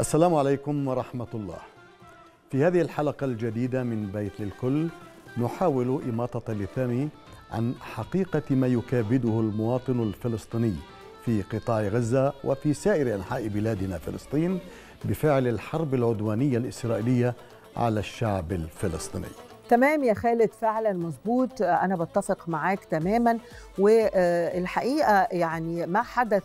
السلام عليكم ورحمة الله. في هذه الحلقة الجديدة من بيت للكل نحاول إماطة اللثام عن حقيقة ما يكابده المواطن الفلسطيني في قطاع غزة وفي سائر أنحاء بلادنا فلسطين بفعل الحرب العدوانية الإسرائيلية على الشعب الفلسطيني. تمام يا خالد فعلا مظبوط انا بتفق معاك تماما والحقيقه يعني ما حدث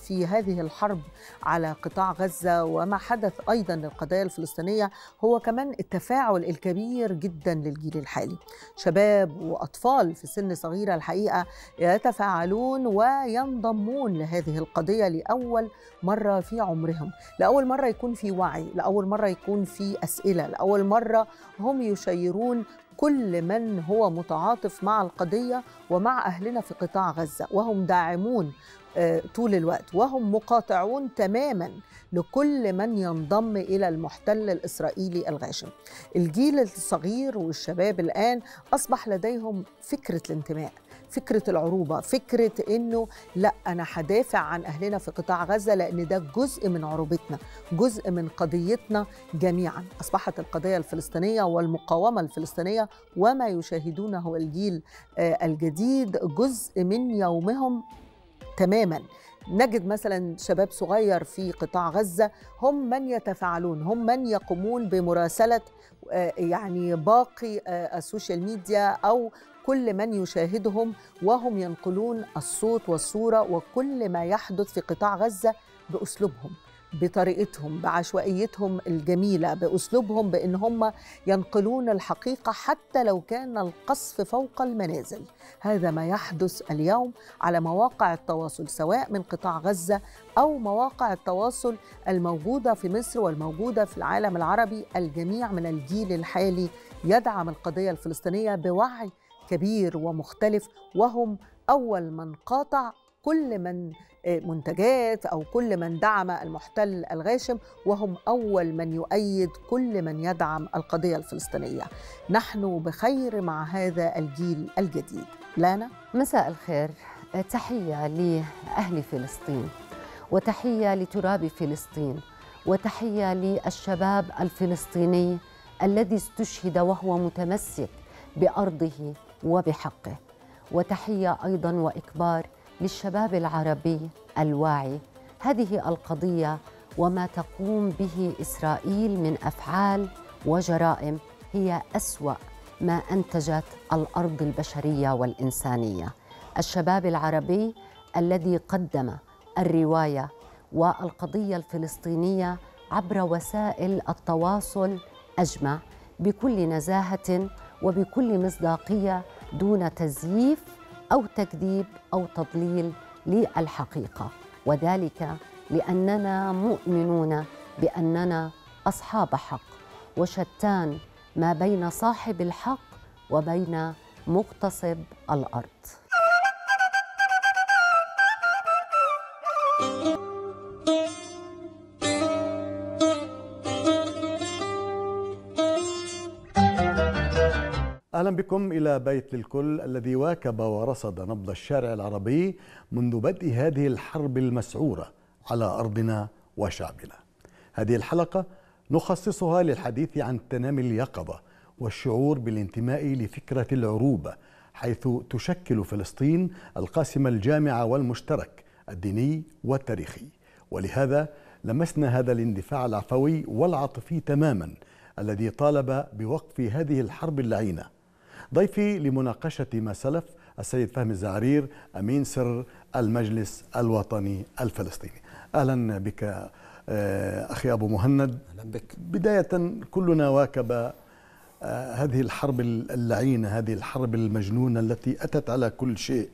في هذه الحرب على قطاع غزه وما حدث ايضا للقضايا الفلسطينيه هو كمان التفاعل الكبير جدا للجيل الحالي شباب واطفال في سن صغيره الحقيقه يتفاعلون وينضمون لهذه القضيه لاول مره في عمرهم لاول مره يكون في وعي لاول مره يكون في اسئله لاول مره هم يشيرون يكون كل من هو متعاطف مع القضية ومع أهلنا في قطاع غزة وهم داعمون آه، طول الوقت وهم مقاطعون تماما لكل من ينضم الى المحتل الاسرائيلي الغاشم. الجيل الصغير والشباب الان اصبح لديهم فكره الانتماء فكره العروبه فكره انه لا انا هدافع عن اهلنا في قطاع غزه لان ده جزء من عروبتنا جزء من قضيتنا جميعا اصبحت القضيه الفلسطينيه والمقاومه الفلسطينيه وما يشاهدونه الجيل آه، الجديد جزء من يومهم تماما نجد مثلا شباب صغير في قطاع غزه هم من يتفاعلون هم من يقومون بمراسله آه، يعني باقي آه، السوشيال ميديا او كل من يشاهدهم وهم ينقلون الصوت والصوره وكل ما يحدث في قطاع غزه باسلوبهم بطريقتهم بعشوائيتهم الجميله باسلوبهم بان هم ينقلون الحقيقه حتى لو كان القصف فوق المنازل هذا ما يحدث اليوم على مواقع التواصل سواء من قطاع غزه او مواقع التواصل الموجوده في مصر والموجوده في العالم العربي الجميع من الجيل الحالي يدعم القضيه الفلسطينيه بوعي كبير ومختلف وهم أول من قاطع كل من آه، منتجات أو كل من دعم المحتل الغاشم وهم أول من يؤيد كل من يدعم القضية الفلسطينية نحن بخير مع هذا الجيل الجديد لانا مساء الخير آه، تحية لأهل فلسطين وتحية لتراب فلسطين وتحية للشباب الفلسطيني الذي استشهد وهو متمسك بأرضه وبحقه وتحيه ايضا واكبار للشباب العربي الواعي هذه القضيه وما تقوم به اسرائيل من افعال وجرائم هي اسوا ما انتجت الارض البشريه والانسانيه الشباب العربي الذي قدم الروايه والقضيه الفلسطينيه عبر وسائل التواصل اجمع بكل نزاهه وبكل مصداقية دون تزييف أو تكذيب أو تضليل للحقيقة وذلك لأننا مؤمنون بأننا أصحاب حق وشتان ما بين صاحب الحق وبين مغتصب الأرض أهلا بكم إلى بيت للكل الذي واكب ورصد نبض الشارع العربي منذ بدء هذه الحرب المسعورة على أرضنا وشعبنا هذه الحلقة نخصصها للحديث عن تنامي اليقظة والشعور بالانتماء لفكرة العروبة حيث تشكل فلسطين القاسم الجامع والمشترك الديني والتاريخي ولهذا لمسنا هذا الاندفاع العفوي والعاطفي تماما الذي طالب بوقف هذه الحرب اللعينه ضيفي لمناقشة ما سلف السيد فهمي الزعرير أمين سر المجلس الوطني الفلسطيني أهلا بك آه، أخي أبو مهند أهلا بك بداية كلنا واكب آه، هذه الحرب اللعينة هذه الحرب المجنونة التي أتت على كل شيء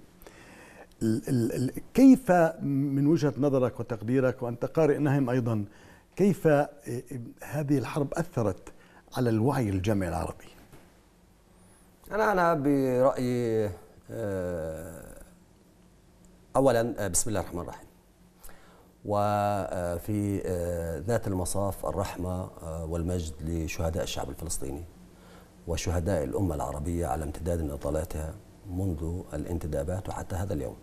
كيف من وجهة نظرك وتقديرك وأنت قارئ نهم أيضا كيف آه، هذه الحرب أثرت على الوعي الجمعي العربي انا انا برايي آه، اولا آه، بسم الله الرحمن الرحيم وفي آه، ذات المصاف الرحمه والمجد لشهداء الشعب الفلسطيني وشهداء الامه العربيه على امتداد نضالاتها منذ الانتدابات وحتى هذا اليوم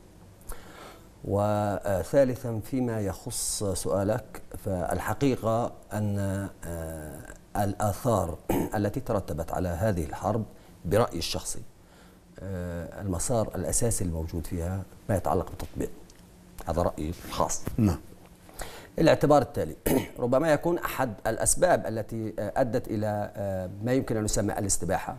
وثالثا فيما يخص سؤالك فالحقيقه ان الآثار التي ترتبت على هذه الحرب برأيي الشخصي آه، المسار الأساسي الموجود فيها ما يتعلق بالتطبيق هذا رأيي الخاص نعم الاعتبار التالي ربما يكون أحد الأسباب التي آه، أدت إلى آه، ما يمكن أن نسمى الاستباحة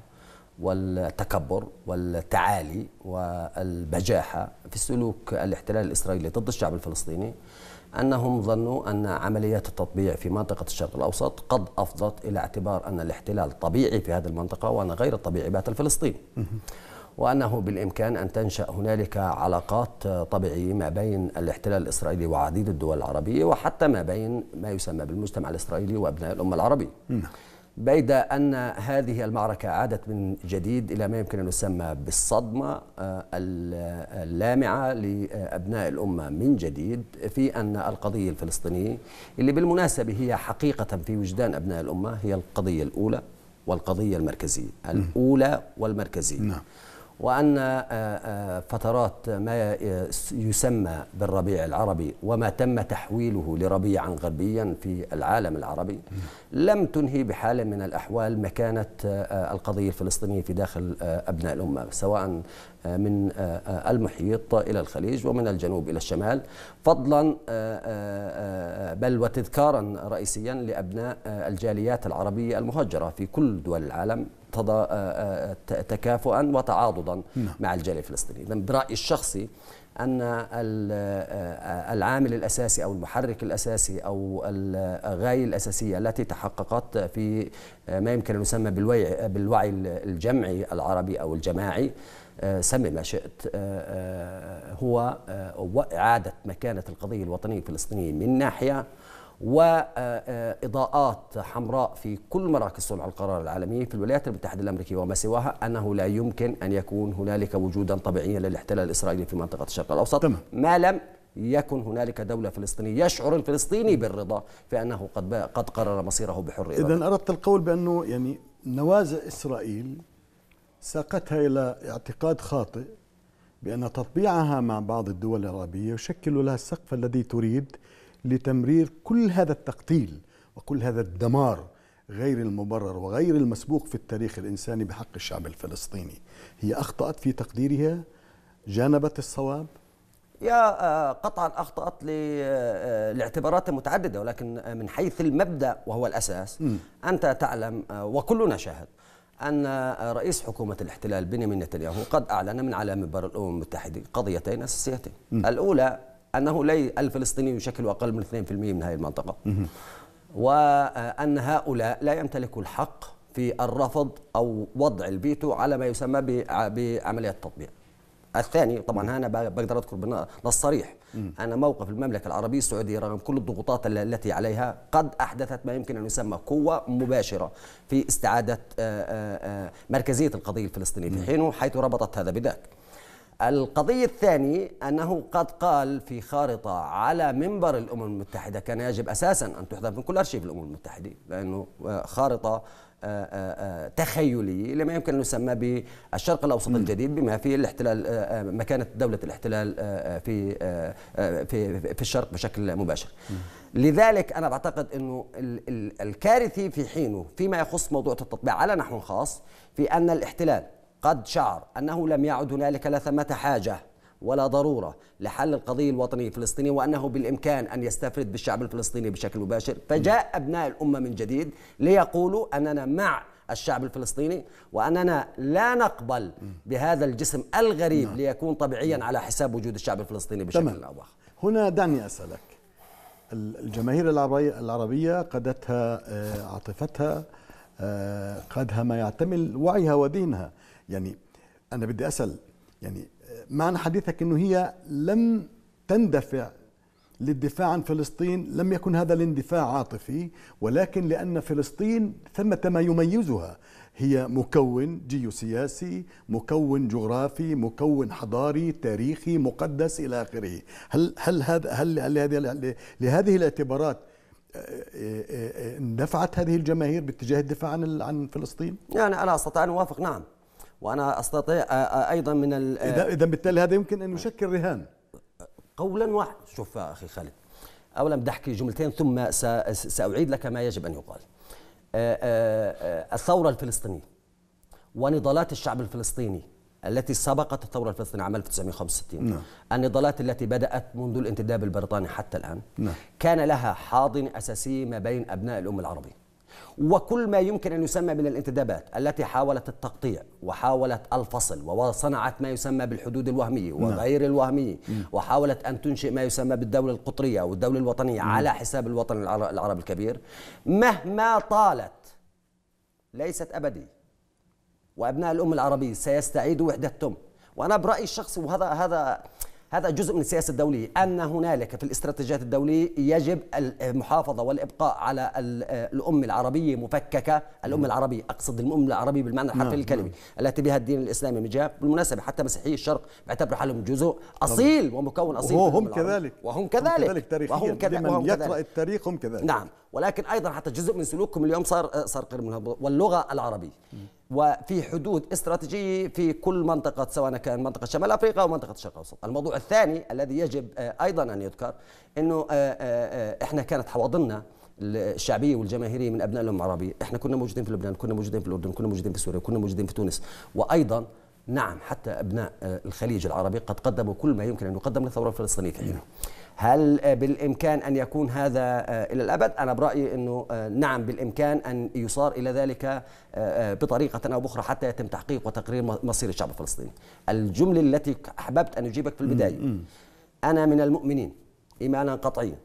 والتكبر والتعالي والبجاحة في سلوك الاحتلال الإسرائيلي ضد الشعب الفلسطيني أنهم ظنوا أن عمليات التطبيع في منطقة الشرق الأوسط قد أفضت إلى اعتبار أن الاحتلال طبيعي في هذه المنطقة وأن غير الطبيعي بات الفلسطيني وأنه بالإمكان أن تنشأ هنالك علاقات طبيعية ما بين الاحتلال الإسرائيلي وعديد الدول العربية وحتى ما بين ما يسمى بالمجتمع الإسرائيلي وأبناء الأمة العربية نعم. بيد أن هذه المعركة عادت من جديد إلى ما يمكن أن يسمى بالصدمة آه، اللامعة لأبناء الأمة من جديد في أن القضية الفلسطينية اللي بالمناسبة هي حقيقة في وجدان أبناء الأمة هي القضية الأولى والقضية المركزية الأولى والمركزية نعم. وأن آه، آه، فترات ما آه، يسمى بالربيع العربي وما تم تحويله لربيعا غربيا في العالم العربي لم تنهي بحال من الأحوال مكانة القضية الفلسطينية في داخل أبناء الأمة سواء من المحيط إلى الخليج ومن الجنوب إلى الشمال فضلا بل وتذكارا رئيسيا لأبناء الجاليات العربية المهجرة في كل دول العالم آه، آه، تكافؤا وتعاضدا نعم. مع الجاليه الفلسطينيه اذا برايي الشخصي ان آه، العامل الاساسي او المحرك الاساسي او الغايه الاساسيه التي تحققت في ما يمكن ان يسمى بالوعي بالوعي الجمعي العربي او الجماعي سمي ما شئت هو اعاده مكانه القضيه الوطنيه الفلسطينيه من ناحيه وإضاءات حمراء في كل مراكز صنع القرار العالمية في الولايات المتحدة الأمريكية وما سواها أنه لا يمكن أن يكون هنالك وجودا طبيعيا للاحتلال الإسرائيلي في منطقة الشرق الأوسط تمام. ما لم يكن هنالك دولة فلسطينية يشعر الفلسطيني بالرضا بأنه قد قد قرر مصيره بحر إذا أردت القول بأنه يعني نوازع إسرائيل ساقتها إلى اعتقاد خاطئ بأن تطبيعها مع بعض الدول العربية يشكل لها السقف الذي تريد لتمرير كل هذا التقتيل وكل هذا الدمار غير المبرر وغير المسبوق في التاريخ الإنساني بحق الشعب الفلسطيني هي أخطأت في تقديرها جانبت الصواب يا آه، قطعا أخطأت آه، لاعتبارات متعددة ولكن آه، من حيث المبدأ وهو الأساس م. أنت تعلم وكلنا شاهد أن رئيس حكومة الاحتلال بنيامين نتنياهو قد أعلن من على منبر الأمم المتحدة قضيتين أساسيتين الأولى أنه لي الفلسطيني يشكل أقل من 2% من هذه المنطقة وأن هؤلاء لا يمتلكوا الحق في الرفض أو وضع الفيتو على ما يسمى بعملية التطبيع الثاني طبعا انا بقدر اذكر بنص صريح ان موقف المملكه العربيه السعوديه رغم كل الضغوطات التي عليها قد احدثت ما يمكن ان يسمى قوه مباشره في استعاده آه، آه، آه، مركزيه القضيه الفلسطينيه في حينه حيث ربطت هذا بذاك القضية الثانية أنه قد قال في خارطة على منبر الأمم المتحدة كان يجب أساسا أن تحذف من كل أرشيف الأمم المتحدة لأنه خارطة آه، آه، آه، تخيلية لما يمكن أن يسمى بالشرق الأوسط الجديد بما فيه الاحتلال مكانة دولة الاحتلال في في في الشرق بشكل مباشر. لذلك أنا بعتقد أنه الكارثي في حينه فيما يخص موضوع التطبيع على نحو خاص في أن الاحتلال قد شعر أنه لم يعد هنالك لا ثمة حاجة ولا ضرورة لحل القضية الوطنية الفلسطينية وأنه بالإمكان أن يستفرد بالشعب الفلسطيني بشكل مباشر فجاء أبناء الأمة من جديد ليقولوا أننا مع الشعب الفلسطيني وأننا لا نقبل بهذا الجسم الغريب نعم. ليكون طبيعيا نعم. على حساب وجود الشعب الفلسطيني بشكل أو آخر هنا دعني أسألك الجماهير العربية قدتها آه، عاطفتها آه، قدها ما يعتمل وعيها ودينها يعني أنا بدي أسأل يعني معنى حديثك أنه هي لم تندفع للدفاع عن فلسطين لم يكن هذا الاندفاع عاطفي ولكن لأن فلسطين ثمة ما يميزها هي مكون جيوسياسي مكون جغرافي مكون حضاري تاريخي مقدس إلى آخره هل, هل, هذا هل, هل هذه لهذه الاعتبارات آه، آه، آه، اندفعت هذه الجماهير باتجاه الدفاع عن عن فلسطين؟ يعني انا استطيع ان اوافق نعم وانا استطيع ايضا من اذا بالتالي هذا يمكن ان يشكل رهان قولا واحد شوف اخي خالد اولا بدي احكي جملتين ثم ساعيد لك ما يجب ان يقال الثوره الفلسطينيه ونضالات الشعب الفلسطيني التي سبقت الثورة الفلسطينية عام 1965 نعم. النضالات التي بدأت منذ الانتداب البريطاني حتى الآن نعم. كان لها حاضن أساسي ما بين أبناء الأمة العربية وكل ما يمكن أن يسمى من الانتدابات التي حاولت التقطيع وحاولت الفصل وصنعت ما يسمى بالحدود الوهمية نعم. وغير الوهمية وحاولت أن تنشئ ما يسمى بالدولة القطرية أو الدولة الوطنية على حساب الوطن العربي الكبير مهما طالت ليست أبدي وأبناء الأم العربية سيستعيدوا وحدتهم وأنا برأيي الشخصي وهذا هذا هذا جزء من السياسه الدوليه ان هنالك في الاستراتيجيات الدوليه يجب المحافظه والابقاء على الامه العربيه مفككه الامه نعم. العربيه اقصد الامه العربيه بالمعنى الحرفي للكلمه نعم، نعم. التي بها الدين الاسلامي من جهه بالمناسبه حتى مسيحي الشرق بيعتبروا حالهم جزء اصيل ومكون اصيل وهم كذلك وهم كذلك, وهم كذلك تاريخيا وهم كذلك, وهم كذلك. يقرا التاريخ هم كذلك نعم ولكن ايضا حتى جزء من سلوكهم اليوم صار آه، صار قريب منهض واللغه العربيه وفي حدود استراتيجيه في كل منطقه سواء كان منطقه شمال افريقيا او منطقه الشرق الاوسط. الموضوع الثاني الذي يجب آه، ايضا ان يذكر انه آه، احنا كانت حواضننا الشعبيه والجماهيريه من ابناء الام العربيه، احنا كنا موجودين في لبنان، كنا موجودين في الاردن، كنا موجودين في سوريا، كنا موجودين في تونس، وايضا نعم حتى ابناء الخليج العربي قد قدموا كل ما يمكن ان يقدم للثوره الفلسطينيه في هل آه، بالامكان ان يكون هذا آه، الى الابد؟ انا برايي انه آه، نعم بالامكان ان يصار الى ذلك بطريقه او باخرى حتى يتم تحقيق وتقرير مصير الشعب الفلسطيني. الجمله التي احببت ان اجيبك في البدايه انا من المؤمنين ايمانا قطعيا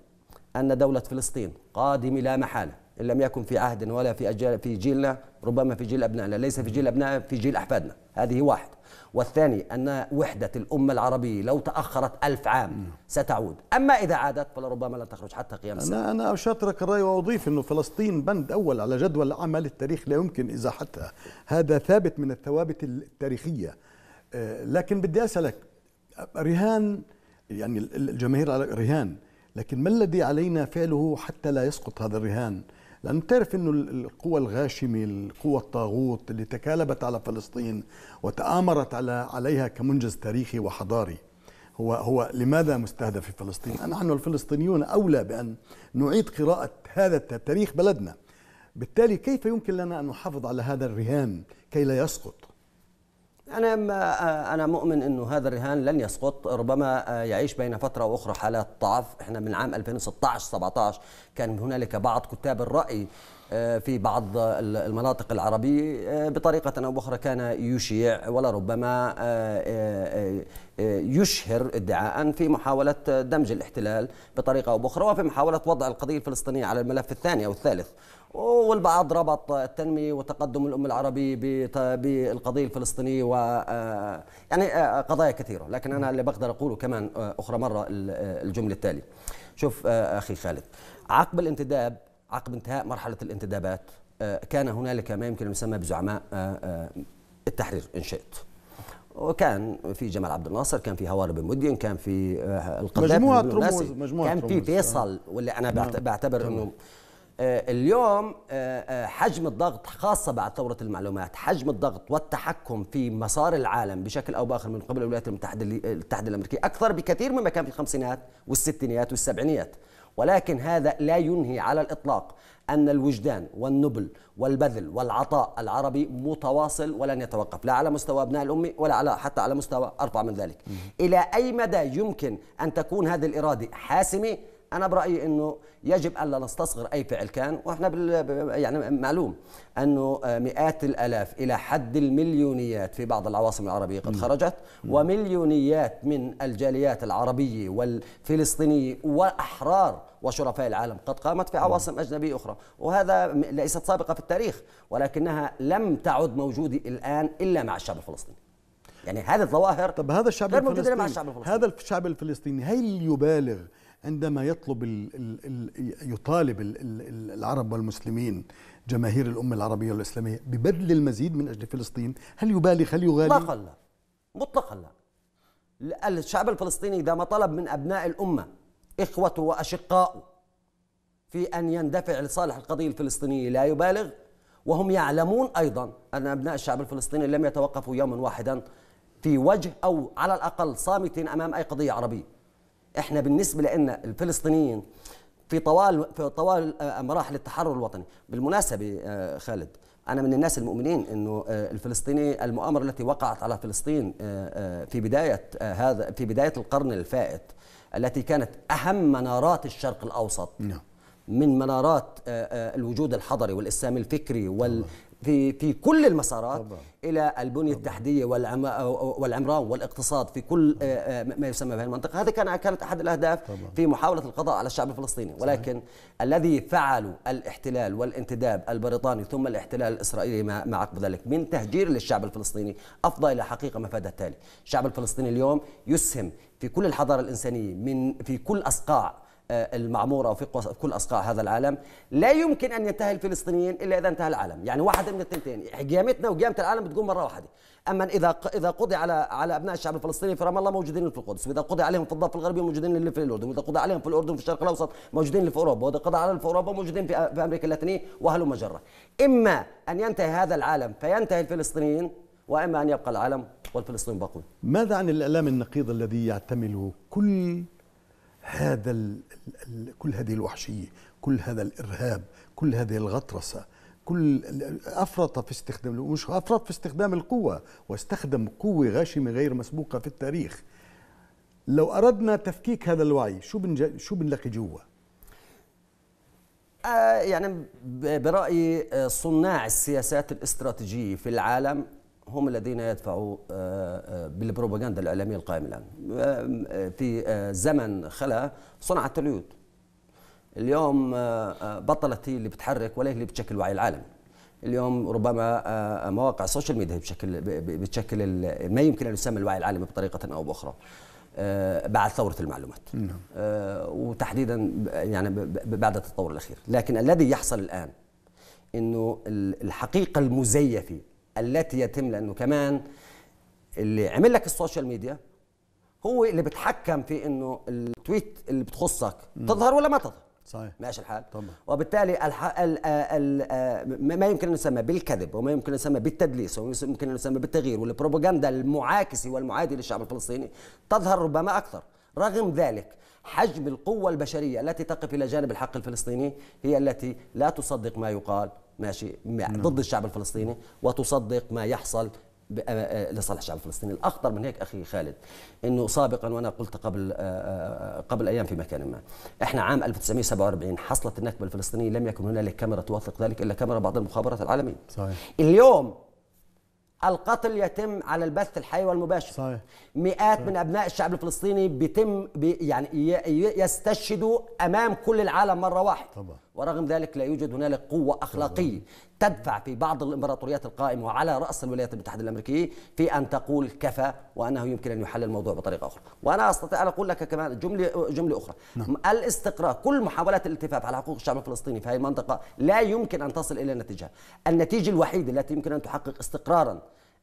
ان دوله فلسطين قادمه لا محاله ان لم يكن في عهد ولا في أجيال في جيلنا ربما في جيل ابنائنا ليس في جيل ابنائنا في جيل احفادنا هذه واحد والثاني أن وحدة الأمة العربية لو تأخرت ألف عام نعم. ستعود أما إذا عادت فلربما لا تخرج حتى قيام السنة أنا, أنا أشاطرك الرأي وأضيف أنه فلسطين بند أول على جدول أعمال التاريخ لا يمكن إزاحتها هذا ثابت من الثوابت التاريخية آه، لكن بدي أسألك رهان يعني الجماهير على رهان لكن ما الذي علينا فعله حتى لا يسقط هذا الرهان لأن تعرف أنه القوى الغاشمة القوى الطاغوت اللي تكالبت على فلسطين وتآمرت على عليها كمنجز تاريخي وحضاري هو هو لماذا مستهدف في فلسطين؟ نحن الفلسطينيون أولى بأن نعيد قراءة هذا تاريخ بلدنا بالتالي كيف يمكن لنا أن نحافظ على هذا الرهان كي لا يسقط أنا آه، أنا مؤمن أنه هذا الرهان لن يسقط ربما آه، يعيش بين فترة وأخرى حالات ضعف إحنا من عام 2016 17 كان هنالك بعض كتاب الرأي آه، في بعض المناطق العربية بطريقة أو بأخرى كان يشيع ولربما يشهر ادعاء في محاولة دمج الاحتلال بطريقة أو بأخرى وفي محاولة وضع القضية الفلسطينية على الملف الثاني أو الثالث والبعض ربط التنمية وتقدم الأمة العربية بالقضية الفلسطينية و آه، يعني آه، آه، قضايا كثيرة لكن أنا اللي بقدر أقوله كمان أخرى مرة الجملة التالية شوف أخي خالد عقب الانتداب عقب انتهاء مرحلة الانتدابات كان هنالك ما يمكن أن يسمى بزعماء التحرير إن شئت وكان في جمال عبد الناصر كان في هوار بن مدين كان في القذافي مجموعة رموز مجموعة كان في فيصل واللي أنا بعتبر أنه آه، اليوم آه، آه، حجم الضغط خاصة بعد ثورة المعلومات حجم الضغط والتحكم في مسار العالم بشكل أو بآخر من قبل الولايات المتحدة المتحدة الأمريكية أكثر بكثير مما كان في الخمسينات والستينيات والسبعينيات ولكن هذا لا ينهي على الإطلاق أن الوجدان والنبل والبذل والعطاء العربي متواصل ولن يتوقف لا على مستوى أبناء الأمة ولا على حتى على مستوى أرفع من ذلك إلى أي مدى يمكن أن تكون هذه الإرادة حاسمة انا برايي انه يجب الا نستصغر اي فعل كان واحنا بال يعني معلوم انه مئات الالاف الى حد المليونيات في بعض العواصم العربيه قد خرجت ومليونيات من الجاليات العربيه والفلسطينيه واحرار وشرفاء العالم قد قامت في عواصم أجنبية أخرى وهذا ليست سابقة في التاريخ ولكنها لم تعد موجودة الآن إلا مع الشعب الفلسطيني يعني هذه الظواهر طب هذا الشعب الفلسطيني الشعب الفلسطيني هذا الشعب الفلسطيني هل يبالغ عندما يطلب الـ الـ يطالب الـ العرب والمسلمين جماهير الأمة العربية والإسلامية ببذل المزيد من أجل فلسطين هل يبالغ هل يغالي؟ مطلقا لا مطلقا لا الشعب الفلسطيني إذا ما طلب من أبناء الأمة إخوته وأشقائه في أن يندفع لصالح القضية الفلسطينية لا يبالغ وهم يعلمون أيضا أن أبناء الشعب الفلسطيني لم يتوقفوا يوما واحدا في وجه أو على الأقل صامتين أمام أي قضية عربية احنا بالنسبه لان الفلسطينيين في طوال في طوال آه، مراحل التحرر الوطني بالمناسبه آه، خالد أنا من الناس المؤمنين أنه آه، الفلسطيني المؤامرة التي وقعت على فلسطين في بداية هذا في بداية القرن الفائت التي كانت أهم منارات الشرق الأوسط نعم. من منارات الوجود الحضري والإسلام الفكري وال في في كل المسارات طبعا. الى البنيه طبعا. التحتيه والعمران والاقتصاد في كل آه، آه، ما يسمى بهذه المنطقه، هذا كان كانت احد الاهداف طبعا. في محاوله القضاء على الشعب الفلسطيني، ولكن الذي فعلوا الاحتلال والانتداب البريطاني ثم الاحتلال الاسرائيلي ما عقب ذلك من تهجير للشعب الفلسطيني افضى الى حقيقه ما فاد التالي، الشعب الفلسطيني اليوم يسهم في كل الحضاره الانسانيه من في كل اصقاع آه، المعموره وفي كل اصقاع هذا العالم لا يمكن ان ينتهي الفلسطينيين الا اذا انتهى العالم يعني واحد من الثنتين قيامتنا وقيامه العالم بتقوم مره واحده اما اذا اذا قضي على على ابناء الشعب الفلسطيني في رام الله موجودين في القدس واذا قضي عليهم في الضفه الغربيه موجودين اللي في الاردن واذا قضي عليهم في الاردن في الشرق الاوسط موجودين اللي في اوروبا واذا قضى عليهم في اوروبا موجودين في, امريكا اللاتينيه وهل مجره اما ان ينتهي هذا العالم فينتهي الفلسطينيين واما ان يبقى العالم والفلسطينيين باقون ماذا عن الاعلام النقيض الذي يعتمله كل هذا الـ الـ كل هذه الوحشية كل هذا الإرهاب كل هذه الغطرسة كل أفرط في استخدام مش أفرط في استخدام القوة واستخدم قوة غاشمة غير مسبوقة في التاريخ لو أردنا تفكيك هذا الوعي شو بنج... شو بنلاقي جوا؟ آه، يعني برأيي آه، صناع السياسات الاستراتيجية في العالم هم الذين يدفعوا آه، آه، بالبروباغندا الاعلاميه القائمه الان آه، في زمن خلا صنعت اليود اليوم بطلت هي اللي بتحرك ولا هي اللي بتشكل وعي العالم اليوم ربما مواقع السوشيال ميديا بتشكل بتشكل ما يمكن ان يسمى الوعي العالمي بطريقه او باخرى بعد ثوره المعلومات نعم. وتحديدا يعني بعد التطور الاخير لكن الذي يحصل الان انه الحقيقه المزيفه التي يتم لانه كمان اللي عمل لك السوشيال ميديا هو اللي بتحكم في انه التويت اللي بتخصك مم. تظهر ولا ما تظهر صحيح ماشي الحال طبعا وبالتالي الح... ال... ال... ال... ما يمكن ان يسمى بالكذب وما يمكن ان يسمى بالتدليس وما يمكن ان يسمى بالتغيير والبروباغندا المعاكسه والمعادي للشعب الفلسطيني تظهر ربما اكثر رغم ذلك حجم القوة البشرية التي تقف إلى جانب الحق الفلسطيني هي التي لا تصدق ما يقال ماشي نعم. ضد الشعب الفلسطيني وتصدق ما يحصل آه، آه، لصالح الشعب الفلسطيني الاخطر من هيك اخي خالد انه سابقا وانا قلت قبل آه، قبل ايام في مكان ما احنا عام 1947 حصلت النكبه الفلسطينيه لم يكن هنالك كاميرا توثق ذلك الا كاميرا بعض المخابرات العالميه صحيح. اليوم القتل يتم على البث الحي والمباشر صحيح. مئات صحيح. من ابناء الشعب الفلسطيني بيتم بي يعني يستشهدوا امام كل العالم مره واحده طبعا ورغم ذلك لا يوجد هنالك قوة أخلاقية تدفع في بعض الإمبراطوريات القائمة وعلى رأس الولايات المتحدة الأمريكية في أن تقول كفى وأنه يمكن أن يحل الموضوع بطريقة أخرى وأنا أستطيع أن أقول لك كمان جملة, جملة أخرى نعم. الاستقرار كل محاولات الالتفاف على حقوق الشعب الفلسطيني في هذه المنطقة لا يمكن أن تصل إلى نتيجة النتيجة الوحيدة التي يمكن أن تحقق استقرارا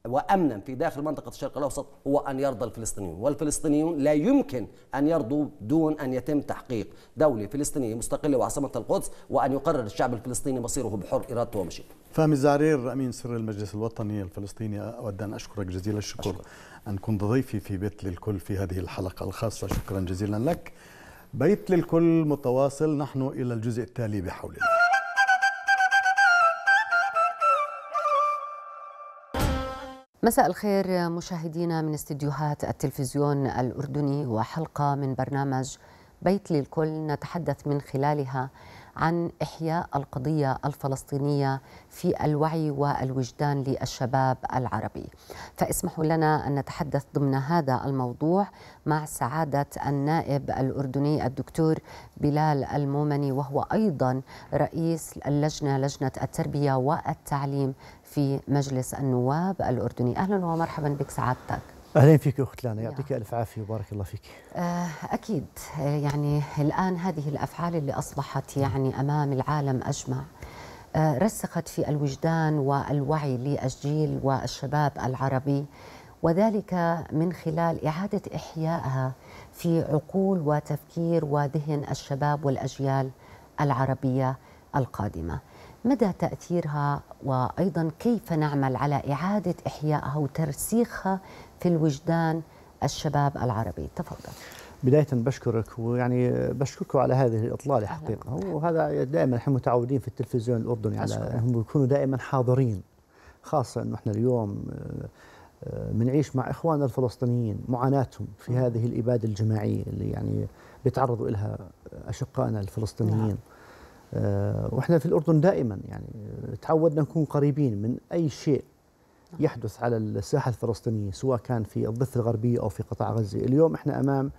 وامنا في داخل منطقه الشرق الاوسط هو ان يرضى الفلسطينيون، والفلسطينيون لا يمكن ان يرضوا دون ان يتم تحقيق دوله فلسطينيه مستقله وعاصمه القدس وان يقرر الشعب الفلسطيني مصيره بحر ارادته ومشيئته. فامي الزعرير امين سر المجلس الوطني الفلسطيني اود ان اشكرك جزيل الشكر أشكر. ان كنت ضيفي في بيت للكل في هذه الحلقه الخاصه، شكرا جزيلا لك. بيت للكل متواصل نحن الى الجزء التالي بحول الله. مساء الخير مشاهدينا من استديوهات التلفزيون الأردني وحلقة من برنامج بيت للكل نتحدث من خلالها عن إحياء القضية الفلسطينية في الوعي والوجدان للشباب العربي فاسمحوا لنا أن نتحدث ضمن هذا الموضوع مع سعادة النائب الأردني الدكتور بلال المومني وهو أيضا رئيس اللجنة لجنة التربية والتعليم في مجلس النواب الأردني أهلا ومرحبا بك سعادتك اهلا فيك اخت لانا يعطيك الف عافيه وبارك الله فيك آه، اكيد آه، يعني الان هذه الافعال اللي اصبحت نعم. يعني امام العالم اجمع آه، رسخت في الوجدان والوعي للجيل والشباب العربي وذلك من خلال اعاده احيائها في عقول وتفكير وذهن الشباب والاجيال العربيه القادمه مدى تأثيرها وأيضا كيف نعمل على إعادة إحيائها وترسيخها في الوجدان الشباب العربي تفضل بداية بشكرك ويعني بشكركم على هذه الإطلالة حقيقة وهذا دائما نحن متعودين في التلفزيون الأردني على هم يكونوا دائما حاضرين خاصة أنه احنا اليوم بنعيش آه، آه، مع إخواننا الفلسطينيين معاناتهم في هذه الإبادة الجماعية اللي يعني بيتعرضوا لها أشقائنا الفلسطينيين نعم. آه، واحنا في الاردن دائما يعني آه، تعودنا نكون قريبين من اي شيء يحدث على الساحه الفلسطينيه سواء كان في الضفه الغربيه او في قطاع غزه، اليوم احنا امام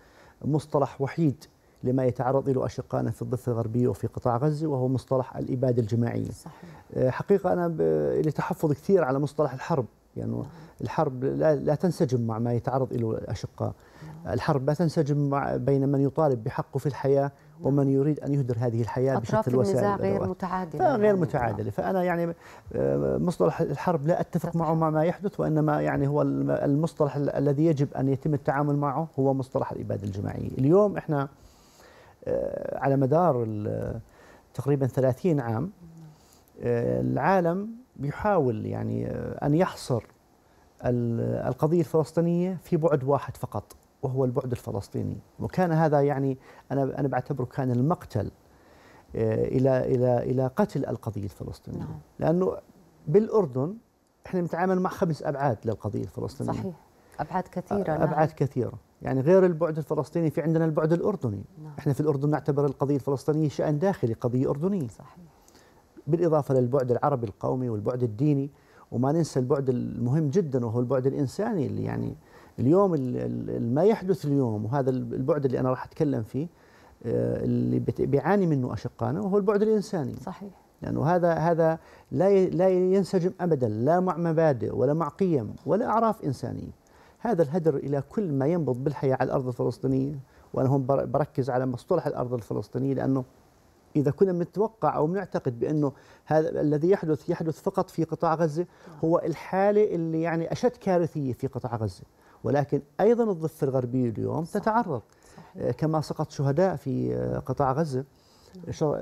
مصطلح وحيد لما يتعرض له اشقائنا في الضفه الغربيه وفي قطاع غزه وهو مصطلح الاباده الجماعيه. صحيح. آه، حقيقه انا لي تحفظ كثير على مصطلح الحرب لانه يعني نعم. الحرب لا, لا تنسجم مع ما يتعرض له الاشقاء. نعم. الحرب لا تنسجم مع بين من يطالب بحقه في الحياه ومن يريد أن يهدر هذه الحياة بشكل الوسائل النزاع غير متعادلة آه، غير متعادلة فأنا يعني آه، مصطلح الحرب لا أتفق معه مع ما يحدث وإنما يعني هو المصطلح الذي يجب أن يتم التعامل معه هو مصطلح الإبادة الجماعية اليوم إحنا آه، على مدار تقريبا 30 عام العالم بيحاول يعني أن يحصر القضية الفلسطينية في بعد واحد فقط وهو البعد الفلسطيني وكان هذا يعني أنا أنا بعتبره كان المقتل آه، إلى إلى إلى قتل القضية الفلسطينية نعم. لأنه بالأردن احنا بنتعامل مع خمس أبعاد للقضية الفلسطينية صحيح أبعاد كثيرة نعم. أبعاد نعم. كثيرة يعني غير البعد الفلسطيني في عندنا البعد الأردني نعم. احنا في الأردن نعتبر القضية الفلسطينية شأن داخلي قضية أردنية صحيح بالإضافة للبعد العربي القومي والبعد الديني وما ننسى البعد المهم جدا وهو البعد الإنساني اللي يعني نعم. اليوم ما يحدث اليوم وهذا البعد اللي انا راح اتكلم فيه آه، اللي بيعاني منه اشقائنا وهو البعد الانساني صحيح لانه يعني هذا هذا لا لا ينسجم ابدا لا مع مبادئ ولا مع قيم ولا اعراف انسانيه هذا الهدر الى كل ما ينبض بالحياه على الارض الفلسطينيه وانا هون بركز على مصطلح الارض الفلسطينيه لانه اذا كنا بنتوقع او بنعتقد بانه هذا الذي يحدث يحدث فقط في قطاع غزه هو الحاله اللي يعني اشد كارثيه في قطاع غزه ولكن أيضا الضفة الغربية اليوم صح. تتعرض صحيح. آه، كما سقط شهداء في آه، قطاع غزة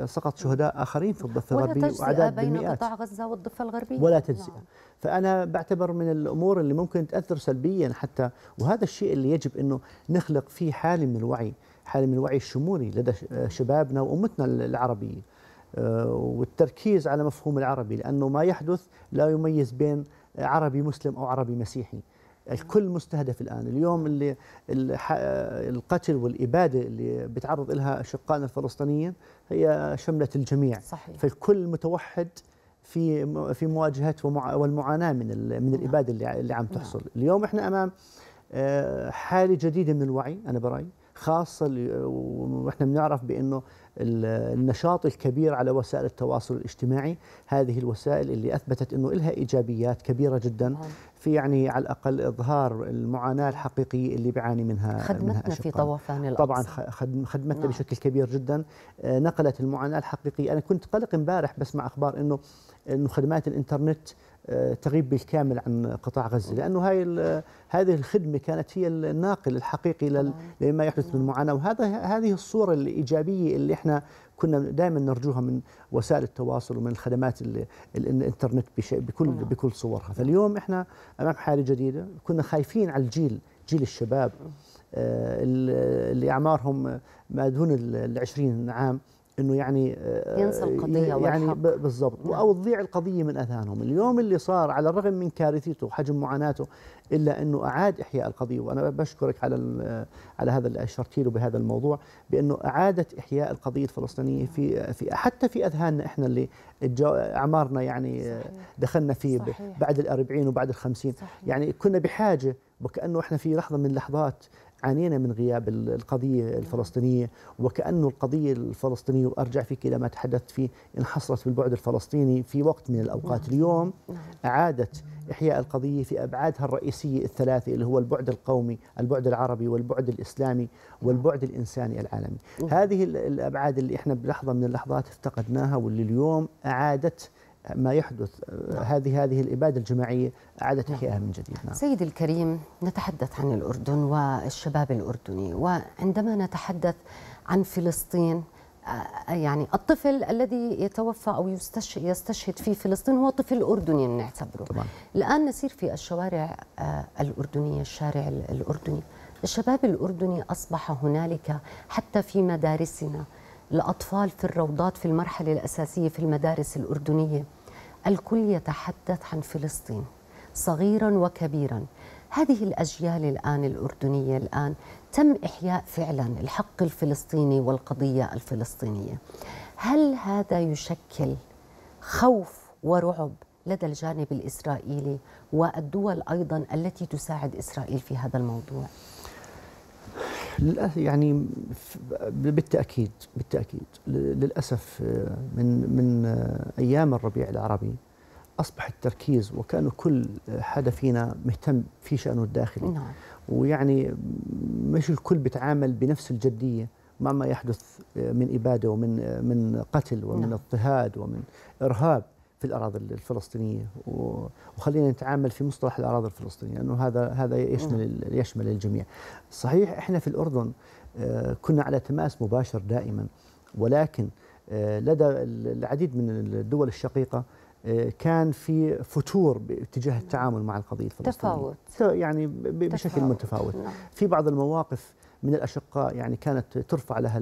سقط شهداء آخرين في الضفة الغربية وأعداد بين بالمئات. قطاع غزة والضفة الغربية ولا تجزئة نعم. فأنا بعتبر من الأمور اللي ممكن تأثر سلبيا حتى وهذا الشيء اللي يجب أنه نخلق فيه حالة من الوعي حالة من الوعي الشمولي لدى آه، شبابنا وأمتنا العربية والتركيز على مفهوم العربي لأنه ما يحدث لا يميز بين عربي مسلم أو عربي مسيحي الكل يعني مستهدف الان اليوم اللي القتل والاباده اللي بيتعرض لها اشقائنا الفلسطينيين هي شملت الجميع صحيح. فالكل متوحد في في مواجهه والمعاناه من من الاباده اللي عم نعم. تحصل اليوم احنا امام آه، حاله جديده من الوعي انا برايي خاصه ونحن بنعرف بانه النشاط الكبير على وسائل التواصل الاجتماعي هذه الوسائل اللي اثبتت انه لها ايجابيات كبيره جدا نعم. في يعني على الاقل اظهار المعاناه الحقيقيه اللي بيعاني منها خدمتنا منها في طوفان الأقصى طبعا خدمتنا نعم. بشكل كبير جدا آه، نقلت المعاناه الحقيقيه انا كنت قلق امبارح بسمع اخبار انه انه خدمات الانترنت آه، تغيب بالكامل عن قطاع غزه لانه هاي هذه الخدمه كانت هي الناقل الحقيقي لما يحدث من معاناه وهذا هذه الصوره الايجابيه اللي احنا كنا دائما نرجوها من وسائل التواصل ومن الخدمات الانترنت بكل بكل صورها فاليوم احنا امام حاله جديده كنا خايفين على الجيل جيل الشباب آه، اللي اعمارهم ما دون ال 20 عام انه يعني آه، ينسى القضيه يعني بالضبط نعم. او تضيع القضيه من اذهانهم، اليوم اللي صار على الرغم من كارثته وحجم معاناته الا انه اعاد احياء القضيه وانا بشكرك على على هذا اللي اشرت له بهذا الموضوع بانه اعاده احياء القضيه الفلسطينيه في في حتى في اذهاننا احنا اللي اعمارنا يعني آه، صحيح. دخلنا فيه صحيح. بعد الأربعين وبعد الخمسين صحيح. يعني كنا بحاجه وكانه احنا في لحظه من لحظات عانينا من غياب القضية الفلسطينية وكأنه القضية الفلسطينية وأرجع فيك إلى ما تحدثت فيه انحصرت في البعد الفلسطيني في وقت من الأوقات نعم. اليوم نعم. أعادت إحياء القضية في أبعادها الرئيسية الثلاثة اللي هو البعد القومي البعد العربي والبعد الإسلامي نعم. والبعد الإنساني العالمي هذه الأبعاد اللي إحنا بلحظة من اللحظات افتقدناها واللي اليوم أعادت ما يحدث آه، هذه هذه الإبادة الجماعية أعادت نعم. إحيائها من جديد نعم. سيد الكريم نتحدث عن الأردن والشباب الأردني وعندما نتحدث عن فلسطين آه، يعني الطفل الذي يتوفى أو يستشهد في فلسطين هو طفل أردني نعتبره طبعا. الآن نسير في الشوارع آه، الأردنية الشارع الأردني الشباب الأردني أصبح هنالك حتى في مدارسنا الأطفال في الروضات في المرحلة الأساسية في المدارس الأردنية الكل يتحدث عن فلسطين صغيرا وكبيرا هذه الأجيال الآن الأردنية الآن تم إحياء فعلا الحق الفلسطيني والقضية الفلسطينية هل هذا يشكل خوف ورعب لدى الجانب الإسرائيلي والدول أيضا التي تساعد إسرائيل في هذا الموضوع؟ يعني بالتاكيد بالتاكيد للاسف آه، من من آه، ايام الربيع العربي اصبح التركيز وكان كل حدا فينا مهتم في شانه الداخلي نعم. ويعني مش الكل بيتعامل بنفس الجديه مع ما يحدث آه، من اباده ومن من قتل ومن نعم. اضطهاد ومن ارهاب في الاراضي الفلسطينيه وخلينا نتعامل في مصطلح الاراضي الفلسطينيه لانه هذا هذا يشمل يشمل الجميع. صحيح احنا في الاردن آه، كنا على تماس مباشر دائما ولكن آه، لدى العديد من الدول الشقيقه آه، كان في فتور باتجاه التعامل مع القضيه الفلسطينيه تفاوت يعني بشكل متفاوت نعم. في بعض المواقف من الأشقاء يعني كانت ترفع لها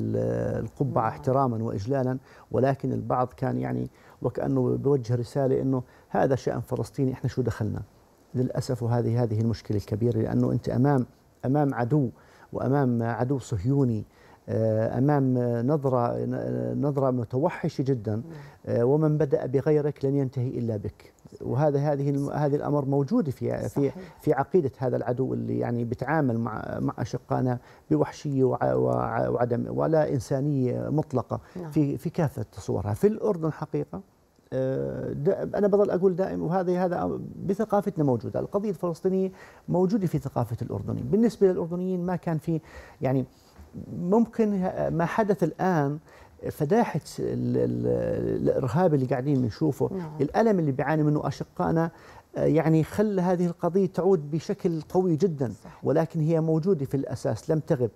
القبعة نعم. احتراما وإجلالا ولكن البعض كان يعني وكأنه بوجه رسالة أنه هذا شأن فلسطيني إحنا شو دخلنا للأسف وهذه هذه المشكلة الكبيرة لأنه أنت أمام أمام عدو وأمام عدو صهيوني آه، امام نظره نظره متوحشه جدا نعم. آه، ومن بدا بغيرك لن ينتهي الا بك وهذا هذه هذا الامر موجود في في في عقيده هذا العدو اللي يعني بيتعامل مع مع اشقائنا بوحشيه وعدم ولا انسانيه مطلقه نعم. في في كافه صورها في الاردن حقيقه آه، انا بظل اقول دائما وهذا هذا بثقافتنا موجوده القضيه الفلسطينيه موجوده في ثقافه الاردني بالنسبه للاردنيين ما كان في يعني ممكن ما حدث الآن فداحة الإرهاب اللي قاعدين بنشوفه نعم. الألم اللي بيعاني منه أشقائنا آه، يعني خلى هذه القضية تعود بشكل قوي جدا ولكن هي موجودة في الأساس لم تغب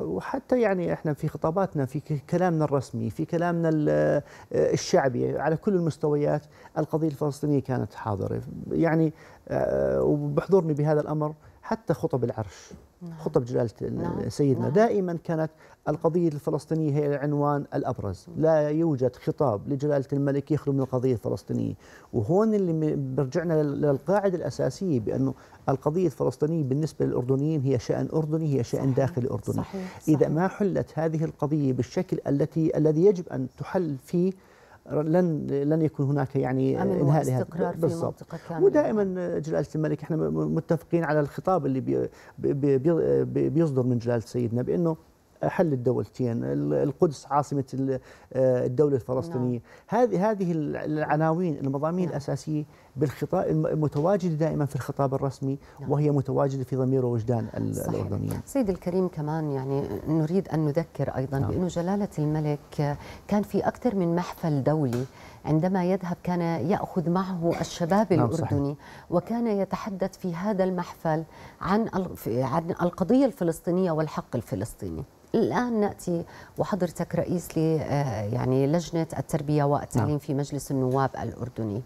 وحتى يعني احنا في خطاباتنا في كلامنا الرسمي في كلامنا آه، الشعبي على كل المستويات القضيه الفلسطينيه كانت حاضره يعني آه، وبحضرني بهذا الامر حتى خطب العرش نعم. خطب جلالة نعم. سيدنا نعم. دائما كانت القضية الفلسطينية هي العنوان الأبرز لا يوجد خطاب لجلالة الملك يخلو من القضية الفلسطينية وهون اللي برجعنا للقاعدة الأساسية بأنه القضية الفلسطينية بالنسبة للأردنيين هي شأن أردني هي شأن صحيح داخلي أردني صحيح إذا ما حلت هذه القضية بالشكل التي الذي يجب أن تحل فيه لن لن يكون هناك يعني انهاء لهذا بالضبط ودائما جلاله الملك احنا متفقين على الخطاب اللي بي بي بي بيصدر من جلاله سيدنا بانه حل الدولتين القدس عاصمه آه، الدوله الفلسطينيه نعم. هذه هذه العناوين المضامين نعم. الاساسيه بالخطاب المتواجده دائما في الخطاب الرسمي نعم. وهي متواجده في ضمير وجدان الاردنيين سيد الكريم كمان يعني نريد ان نذكر ايضا نعم. بانه جلاله الملك كان في اكثر من محفل دولي عندما يذهب كان ياخذ معه الشباب الاردني وكان يتحدث في هذا المحفل عن عن القضيه الفلسطينيه والحق الفلسطيني الآن نأتي وحضرتك رئيس ل آه، يعني لجنة التربية والتعليم نعم. في مجلس النواب الأردني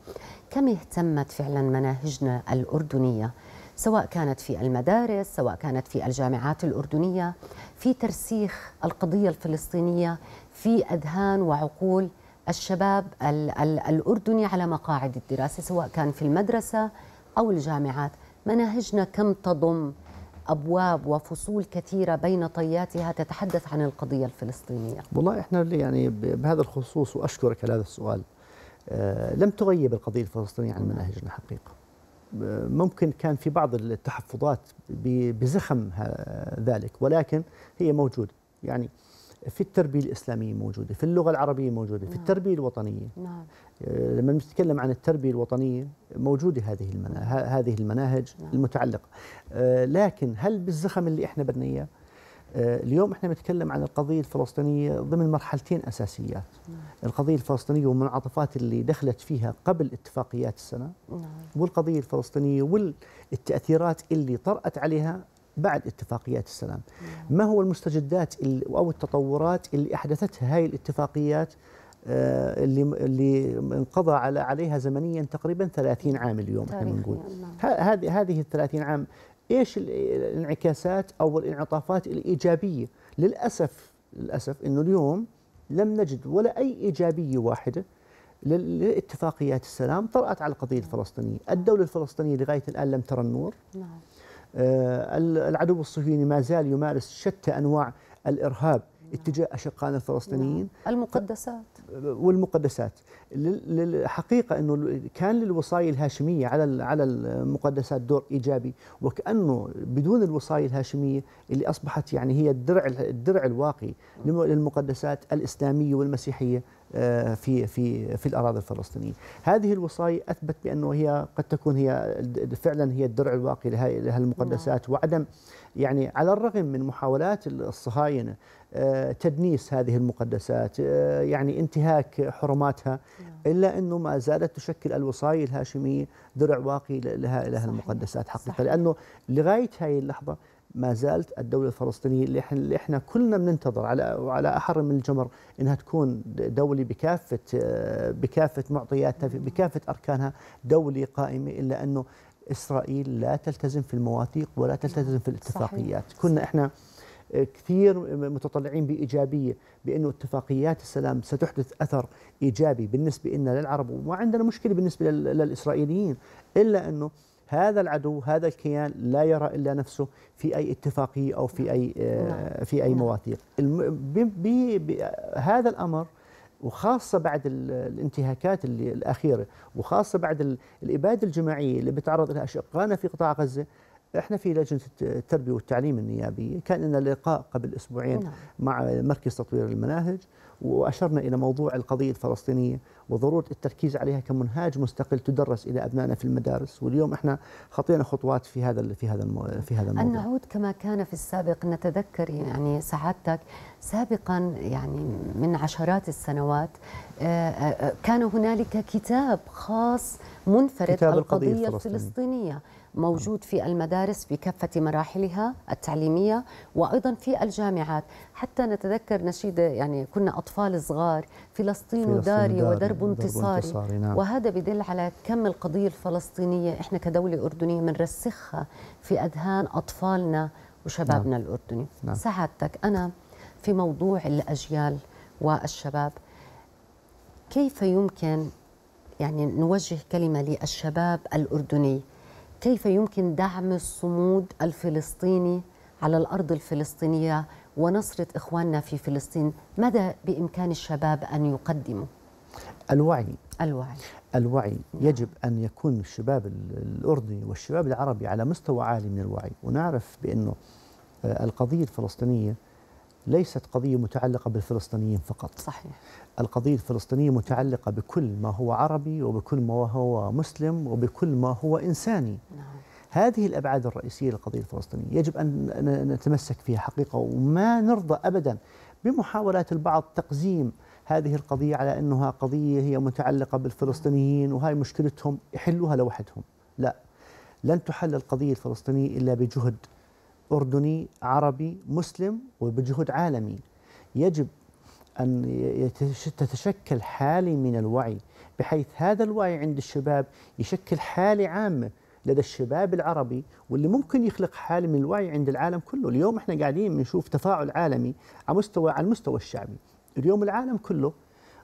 كم اهتمت فعلا مناهجنا الأردنية سواء كانت في المدارس سواء كانت في الجامعات الأردنية في ترسيخ القضية الفلسطينية في أذهان وعقول الشباب الـ الـ الأردني على مقاعد الدراسة سواء كان في المدرسة أو الجامعات مناهجنا كم تضم ابواب وفصول كثيره بين طياتها تتحدث عن القضيه الفلسطينيه. والله احنا يعني بهذا الخصوص واشكرك على هذا السؤال آه، لم تغيب القضيه الفلسطينيه عن مناهجنا حقيقه. آه، ممكن كان في بعض التحفظات بزخم ذلك ولكن هي موجوده يعني في التربية الإسلامية موجودة في اللغة العربية موجودة في نعم. التربية الوطنية نعم. آه، لما نتكلم عن التربية الوطنية موجودة هذه المناهج هذه المناهج نعم. المتعلقة آه، لكن هل بالزخم اللي احنا بدنا اياه آه، اليوم احنا بنتكلم عن القضية الفلسطينية ضمن مرحلتين أساسيات نعم. القضية الفلسطينية والمنعطفات اللي دخلت فيها قبل اتفاقيات السنة نعم. والقضية الفلسطينية والتأثيرات اللي طرأت عليها بعد اتفاقيات السلام نعم. ما هو المستجدات أو التطورات اللي أحدثتها هاي الاتفاقيات آه، اللي اللي انقضى على عليها زمنيا تقريبا 30 عام اليوم احنا بنقول نعم. هذه هذه ال 30 عام ايش الانعكاسات او الانعطافات الايجابيه للاسف للاسف انه اليوم لم نجد ولا اي ايجابيه واحده لاتفاقيات السلام طرات على القضيه نعم. الفلسطينيه الدوله الفلسطينيه لغايه الان لم ترى النور نعم آه، العدو الصهيوني ما زال يمارس شتى انواع الارهاب نعم. اتجاه أشقائنا الفلسطينيين نعم. المقدسات والمقدسات الحقيقة أنه كان للوصاية الهاشمية على على المقدسات دور إيجابي وكأنه بدون الوصاية الهاشمية اللي أصبحت يعني هي الدرع الدرع الواقي للمقدسات الإسلامية والمسيحية آه، في في في الاراضي الفلسطينيه، هذه الوصايه اثبت بانه هي قد تكون هي فعلا هي الدرع الواقي لهذه المقدسات نعم. وعدم يعني على الرغم من محاولات الصهاينه آه، تدنيس هذه المقدسات آه، يعني انتهاك حرماتها نعم. الا انه ما زالت تشكل الوصايه الهاشميه درع واقي لها لها المقدسات حقيقه لانه لغايه هذه اللحظه ما زالت الدوله الفلسطينيه اللي احنا, اللي احنا كلنا بننتظر على وعلى احر من الجمر انها تكون دوله بكافه آه، بكافه معطياتها نعم. بكافه اركانها دوله قائمه الا انه اسرائيل لا تلتزم في المواثيق ولا تلتزم في نعم. الاتفاقيات صحيح. كنا احنا آه، كثير متطلعين بإيجابية بأنه اتفاقيات السلام ستحدث أثر إيجابي بالنسبة لنا للعرب وما عندنا مشكلة بالنسبة للإسرائيليين إلا أنه هذا العدو هذا الكيان لا يرى الا نفسه في اي اتفاقيه او في نعم. اي آه، نعم. في اي نعم. مواثيق بهذا الامر وخاصة بعد الانتهاكات الأخيرة وخاصة بعد الإبادة الجماعية اللي بتعرض لها أشقائنا في قطاع غزة احنا في لجنه التربيه والتعليم النيابيه كان لنا لقاء قبل اسبوعين نعم. مع مركز تطوير المناهج واشرنا الى موضوع القضيه الفلسطينيه وضروره التركيز عليها كمنهاج مستقل تدرس الى ابنائنا في المدارس واليوم احنا خطينا خطوات في هذا في هذا في هذا الموضوع ان نعود كما كان في السابق نتذكر يعني سعادتك سابقا يعني من عشرات السنوات آه، آه، آه، كان هنالك كتاب خاص منفرد كتاب القضيه الفلسطينيه, الفلسطينية. موجود في المدارس بكافة مراحلها التعليمية وأيضا في الجامعات حتى نتذكر نشيد يعني كنا أطفال صغار فلسطين, فلسطين داري, داري ودرب انتصاري, انتصاري نعم. وهذا بدل على كم القضية الفلسطينية إحنا كدولة أردنية بنرسخها في أذهان أطفالنا وشبابنا نعم. الأردني نعم. سعادتك أنا في موضوع الأجيال والشباب كيف يمكن يعني نوجه كلمة للشباب الأردني كيف يمكن دعم الصمود الفلسطيني على الارض الفلسطينيه ونصره اخواننا في فلسطين ماذا بامكان الشباب ان يقدموا الوعي الوعي الوعي يجب أن يكون الشباب الأردني والشباب العربي على مستوى عالي من الوعي ونعرف بأنه آه، القضية الفلسطينية ليست قضية متعلقة بالفلسطينيين فقط صحيح القضية الفلسطينية متعلقة بكل ما هو عربي وبكل ما هو مسلم وبكل ما هو إنساني نعم. هذه الأبعاد الرئيسية للقضية الفلسطينية يجب أن نتمسك فيها حقيقة وما نرضى أبدا بمحاولات البعض تقزيم هذه القضية على أنها قضية هي متعلقة بالفلسطينيين وهي مشكلتهم يحلوها لوحدهم لا لن تحل القضية الفلسطينية إلا بجهد أردني عربي مسلم وبجهد عالمي يجب أن تتشكل حالة من الوعي بحيث هذا الوعي عند الشباب يشكل حالة عامة لدى الشباب العربي واللي ممكن يخلق حالة من الوعي عند العالم كله اليوم احنا قاعدين بنشوف تفاعل عالمي على مستوى على المستوى الشعبي اليوم العالم كله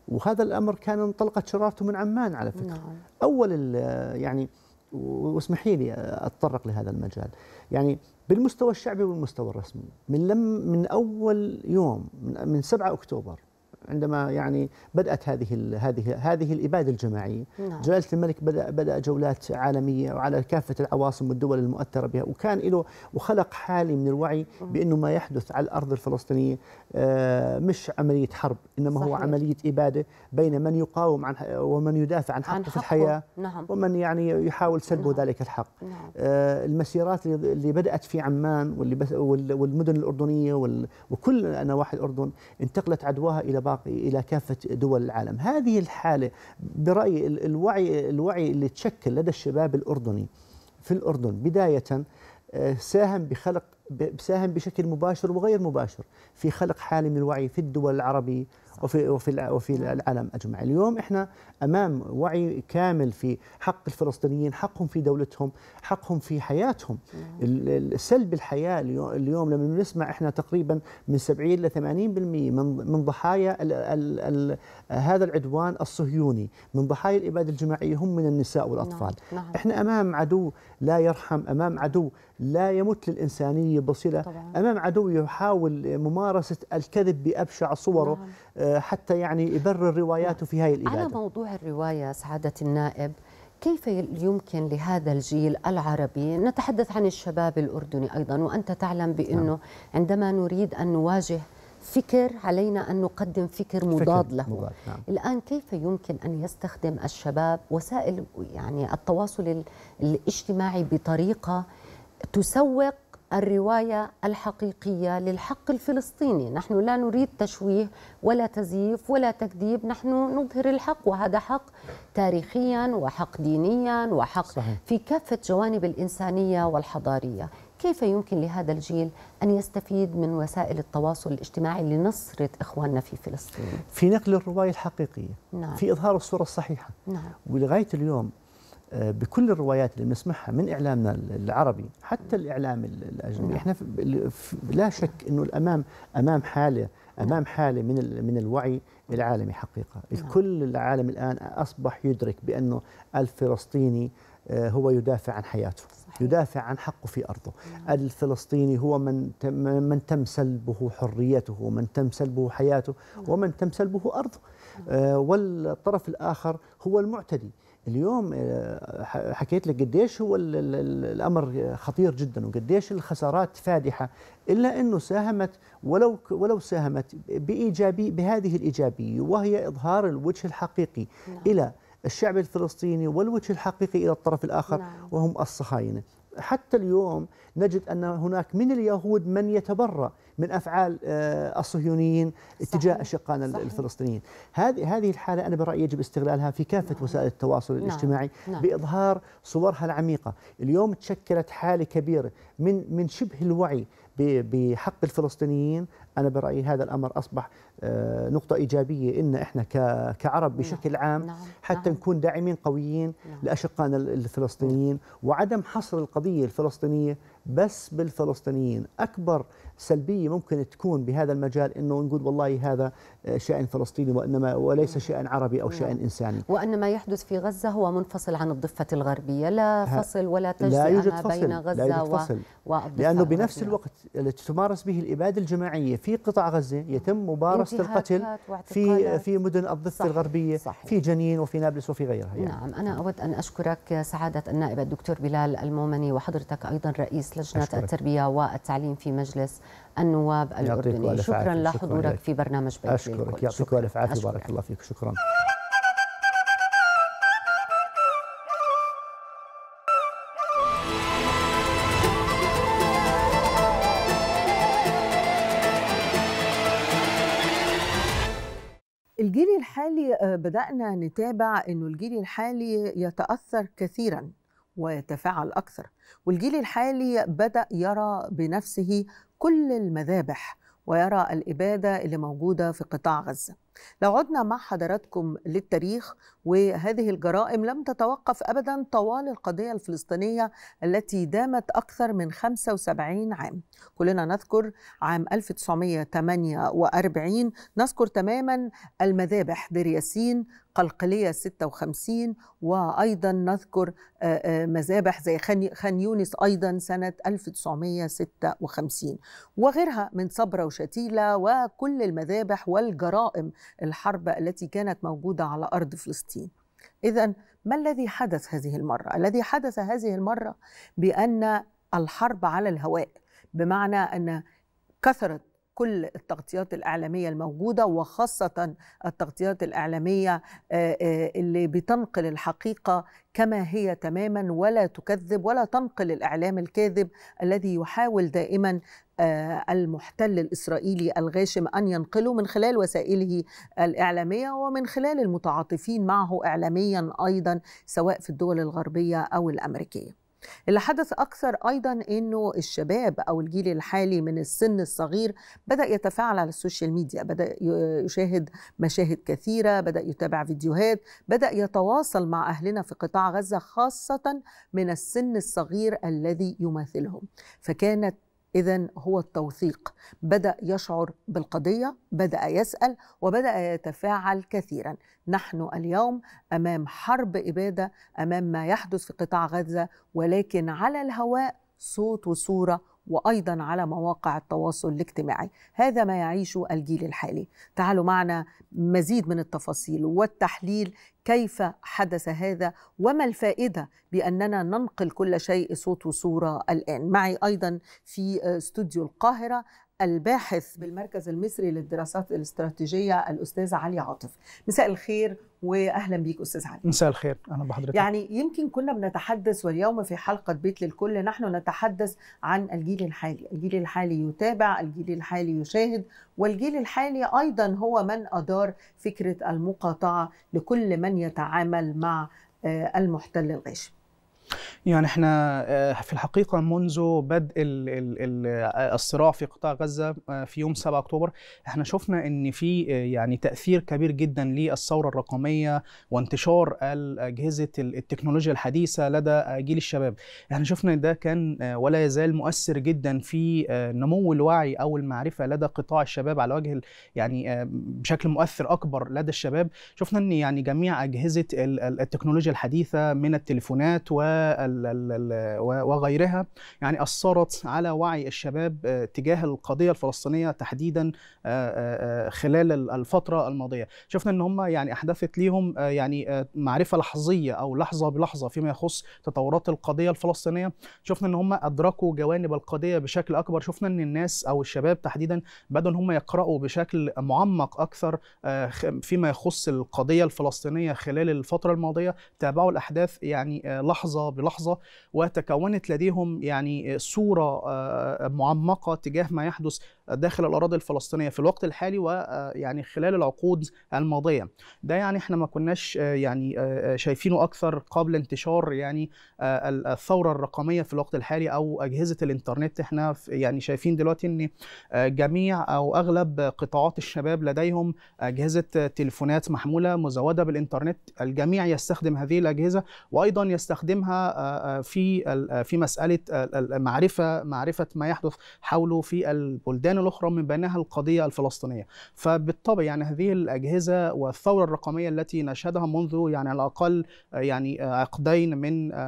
وهذا الامر كان انطلقت شرارته من عمان على فكره نعم. اول يعني واسمحي لي اتطرق لهذا المجال يعني بالمستوى الشعبي والمستوى الرسمي من لم من اول يوم من 7 اكتوبر عندما يعني بدات هذه هذه هذه الاباده الجماعيه نعم. جلاله الملك بدا بدا جولات عالميه وعلى كافه العواصم والدول المؤثره بها وكان له وخلق حاله من الوعي بانه ما يحدث على الارض الفلسطينيه آه، مش عمليه حرب انما صحيح. هو عمليه اباده بين من يقاوم عن ومن يدافع عن حقه, عن حقه. في الحياه نعم. ومن يعني يحاول سلبه نعم. ذلك الحق نعم. آه، المسيرات اللي بدات في عمان واللي والمدن الاردنيه وكل نواحي الاردن انتقلت عدواها الى بعض العراقي الى كافه دول العالم، هذه الحاله برايي الوعي الوعي اللي تشكل لدى الشباب الاردني في الاردن بدايه آه، ساهم بخلق بساهم بشكل مباشر وغير مباشر في خلق حاله من الوعي في الدول العربيه وفي وفي وفي العالم اجمع، اليوم احنا امام وعي كامل في حق الفلسطينيين، حقهم في دولتهم، حقهم في حياتهم. سلب الحياه اليوم لما نسمع احنا تقريبا من 70 ل 80% من من ضحايا الـ الـ الـ هذا العدوان الصهيوني، من ضحايا الاباده الجماعيه هم من النساء والاطفال. نعم. نعم. احنا امام عدو لا يرحم، امام عدو لا يمت للانسانيه بصله طبعاً. امام عدو يحاول ممارسه الكذب بابشع صوره نعم. آه، حتى يعني يبرر رواياته نعم. في هذه الاباده على موضوع الروايه سعاده النائب كيف يمكن لهذا الجيل العربي نتحدث عن الشباب الاردني ايضا وانت تعلم بانه نعم. عندما نريد ان نواجه فكر علينا أن نقدم فكر مضاد له مضاد. نعم. الآن كيف يمكن أن يستخدم الشباب وسائل يعني التواصل الاجتماعي بطريقة تسوق الروايه الحقيقيه للحق الفلسطيني، نحن لا نريد تشويه ولا تزييف ولا تكذيب، نحن نظهر الحق وهذا حق تاريخيا وحق دينيا وحق صحيح. في كافه جوانب الانسانيه والحضاريه، كيف يمكن لهذا الجيل أن يستفيد من وسائل التواصل الاجتماعي لنصرة إخواننا في فلسطين؟ في نقل الرواية الحقيقية نعم. في إظهار الصورة الصحيحة نعم. ولغاية اليوم بكل الروايات اللي بنسمعها من اعلامنا العربي حتى الاعلام الاجنبي نعم. احنا لا شك انه الامام امام حاله امام حاله من من الوعي العالمي حقيقه الكل نعم. العالم الان اصبح يدرك بانه الفلسطيني آه، هو يدافع عن حياته صحيح. يدافع عن حقه في أرضه نعم. الفلسطيني هو من من تم سلبه حريته من تم سلبه حياته ومن تم سلبه أرضه آه، والطرف الآخر هو المعتدي اليوم آه، حكيت لك قديش هو الامر خطير جدا وقديش الخسارات فادحه الا انه ساهمت ولو ولو ساهمت بايجابي بهذه الايجابيه وهي اظهار الوجه الحقيقي لا. نعم. الى الشعب الفلسطيني والوجه الحقيقي الى الطرف الاخر لا. نعم. وهم الصهاينه حتى اليوم نجد ان هناك من اليهود من يتبرأ من افعال آه، الصهيونيين اتجاه اشقائنا الفلسطينيين هذه هذه الحاله انا برايي يجب استغلالها في كافه نعم. وسائل التواصل نعم. الاجتماعي نعم. باظهار صورها العميقه اليوم تشكلت حاله كبيره من من شبه الوعي بحق الفلسطينيين انا برايي هذا الامر اصبح آه، نقطه ايجابيه ان احنا كعرب بشكل نعم. عام نعم. حتى نعم. نكون داعمين قويين لاشقائنا الفلسطينيين وعدم حصر القضيه الفلسطينيه بس بالفلسطينيين اكبر سلبيه ممكن تكون بهذا المجال انه نقول والله هذا آه، شان فلسطيني وانما وليس شان عربي او شان نعم. انساني وان ما يحدث في غزه هو منفصل عن الضفه الغربيه لا فصل ولا تجزئه بين غزه لا يوجد فصل. و... لانه بنفس الوقت التي تمارس به الاباده الجماعيه في قطاع غزه يتم مبارسه القتل في في مدن الضفه الغربيه صحيح. في جنين وفي نابلس وفي غيرها يعني. نعم انا اود ان اشكرك سعاده النائب الدكتور بلال المومني وحضرتك ايضا رئيس لجنه أشكرك. التربيه والتعليم في مجلس النواب الأردني شكرا لحضورك في برنامج بيت أشكرك يعطيك ألف عافية بارك الله فيك شكرا الجيل الحالي آه، بدأنا نتابع أنه الجيل الحالي يتأثر كثيرا ويتفاعل أكثر والجيل الحالي بدأ يرى بنفسه كل المذابح ويرى الإبادة اللي موجودة في قطاع غزة لو عدنا مع حضراتكم للتاريخ وهذه الجرائم لم تتوقف ابدا طوال القضيه الفلسطينيه التي دامت اكثر من 75 عام. كلنا نذكر عام 1948 نذكر تماما المذابح دير ياسين قلقليه 56 وايضا نذكر آه، آه، مذابح زي خان يونس ايضا سنه 1956 وغيرها من صبره وشتيله وكل المذابح والجرائم الحرب التي كانت موجوده على ارض فلسطين. اذا ما الذي حدث هذه المره؟ الذي حدث هذه المره بان الحرب على الهواء بمعنى ان كثرت كل التغطيات الإعلامية الموجودة وخاصة التغطيات الإعلامية آه، آه، اللي بتنقل الحقيقة كما هي تماما ولا تكذب ولا تنقل الإعلام الكاذب الذي يحاول دائما آه، المحتل الإسرائيلي الغاشم أن ينقله من خلال وسائله الإعلامية ومن خلال المتعاطفين معه إعلاميا أيضا سواء في الدول الغربية أو الأمريكية اللي حدث أكثر أيضا أنه الشباب أو الجيل الحالي من السن الصغير بدأ يتفاعل على السوشيال ميديا بدأ يشاهد مشاهد كثيرة بدأ يتابع فيديوهات بدأ يتواصل مع أهلنا في قطاع غزة خاصة من السن الصغير الذي يماثلهم فكانت اذا هو التوثيق بدا يشعر بالقضيه بدا يسال وبدا يتفاعل كثيرا نحن اليوم امام حرب اباده امام ما يحدث في قطاع غزه ولكن على الهواء صوت وصوره وايضا على مواقع التواصل الاجتماعي هذا ما يعيشه الجيل الحالي تعالوا معنا مزيد من التفاصيل والتحليل كيف حدث هذا وما الفائدة بأننا ننقل كل شيء صوت وصورة الآن معي أيضا في آه، استوديو القاهرة الباحث بالمركز المصري للدراسات الاستراتيجيه الاستاذ علي عاطف مساء الخير واهلا بيك استاذ علي مساء الخير اهلا بحضرتك يعني يمكن كنا بنتحدث واليوم في حلقه بيت للكل نحن نتحدث عن الجيل الحالي الجيل الحالي يتابع الجيل الحالي يشاهد والجيل الحالي ايضا هو من ادار فكره المقاطعه لكل من يتعامل مع آه، المحتل الغاشم يعني احنا آه، في الحقيقه منذ بدء آه، الصراع في قطاع غزه آه، في يوم 7 اكتوبر احنا شفنا ان في يعني تاثير كبير جدا للثوره الرقميه وانتشار اجهزه التكنولوجيا الحديثه لدى جيل الشباب احنا شفنا ده كان ولا يزال مؤثر جدا في نمو الوعي او المعرفه لدى قطاع الشباب على وجه يعني بشكل مؤثر اكبر لدى الشباب شفنا ان يعني جميع اجهزه التكنولوجيا الحديثه من التليفونات و وغيرها يعني أثرت على وعي الشباب آه، تجاه القضية الفلسطينية تحديدا آه، آه، خلال الفترة الماضية شفنا أن هم يعني أحدثت ليهم يعني معرفة لحظية أو لحظة بلحظة فيما يخص تطورات القضية الفلسطينية شفنا أن هم أدركوا جوانب القضية بشكل أكبر شفنا أن الناس أو الشباب تحديدا بدأوا أن هم يقرأوا بشكل معمق أكثر فيما يخص القضية الفلسطينية خلال الفترة الماضية تابعوا الأحداث يعني لحظة بلحظه وتكونت لديهم يعني صوره آه، معمقه تجاه ما يحدث داخل الاراضي الفلسطينيه في الوقت الحالي ويعني آه، خلال العقود الماضيه ده يعني احنا ما كناش آه، يعني آه، شايفينه اكثر قبل انتشار يعني الثوره الرقميه في الوقت الحالي او اجهزه الانترنت احنا يعني شايفين دلوقتي ان جميع او اغلب قطاعات الشباب لديهم اجهزه تليفونات محموله مزوده بالانترنت الجميع يستخدم هذه الاجهزه وايضا يستخدمها في في مساله معرفه معرفه ما يحدث حوله في البلدان الأخرى من بينها القضية الفلسطينية فبالطبع يعني هذه الأجهزة والثورة الرقمية التي نشهدها منذ يعني على الأقل آه، يعني آه، عقدين من آه،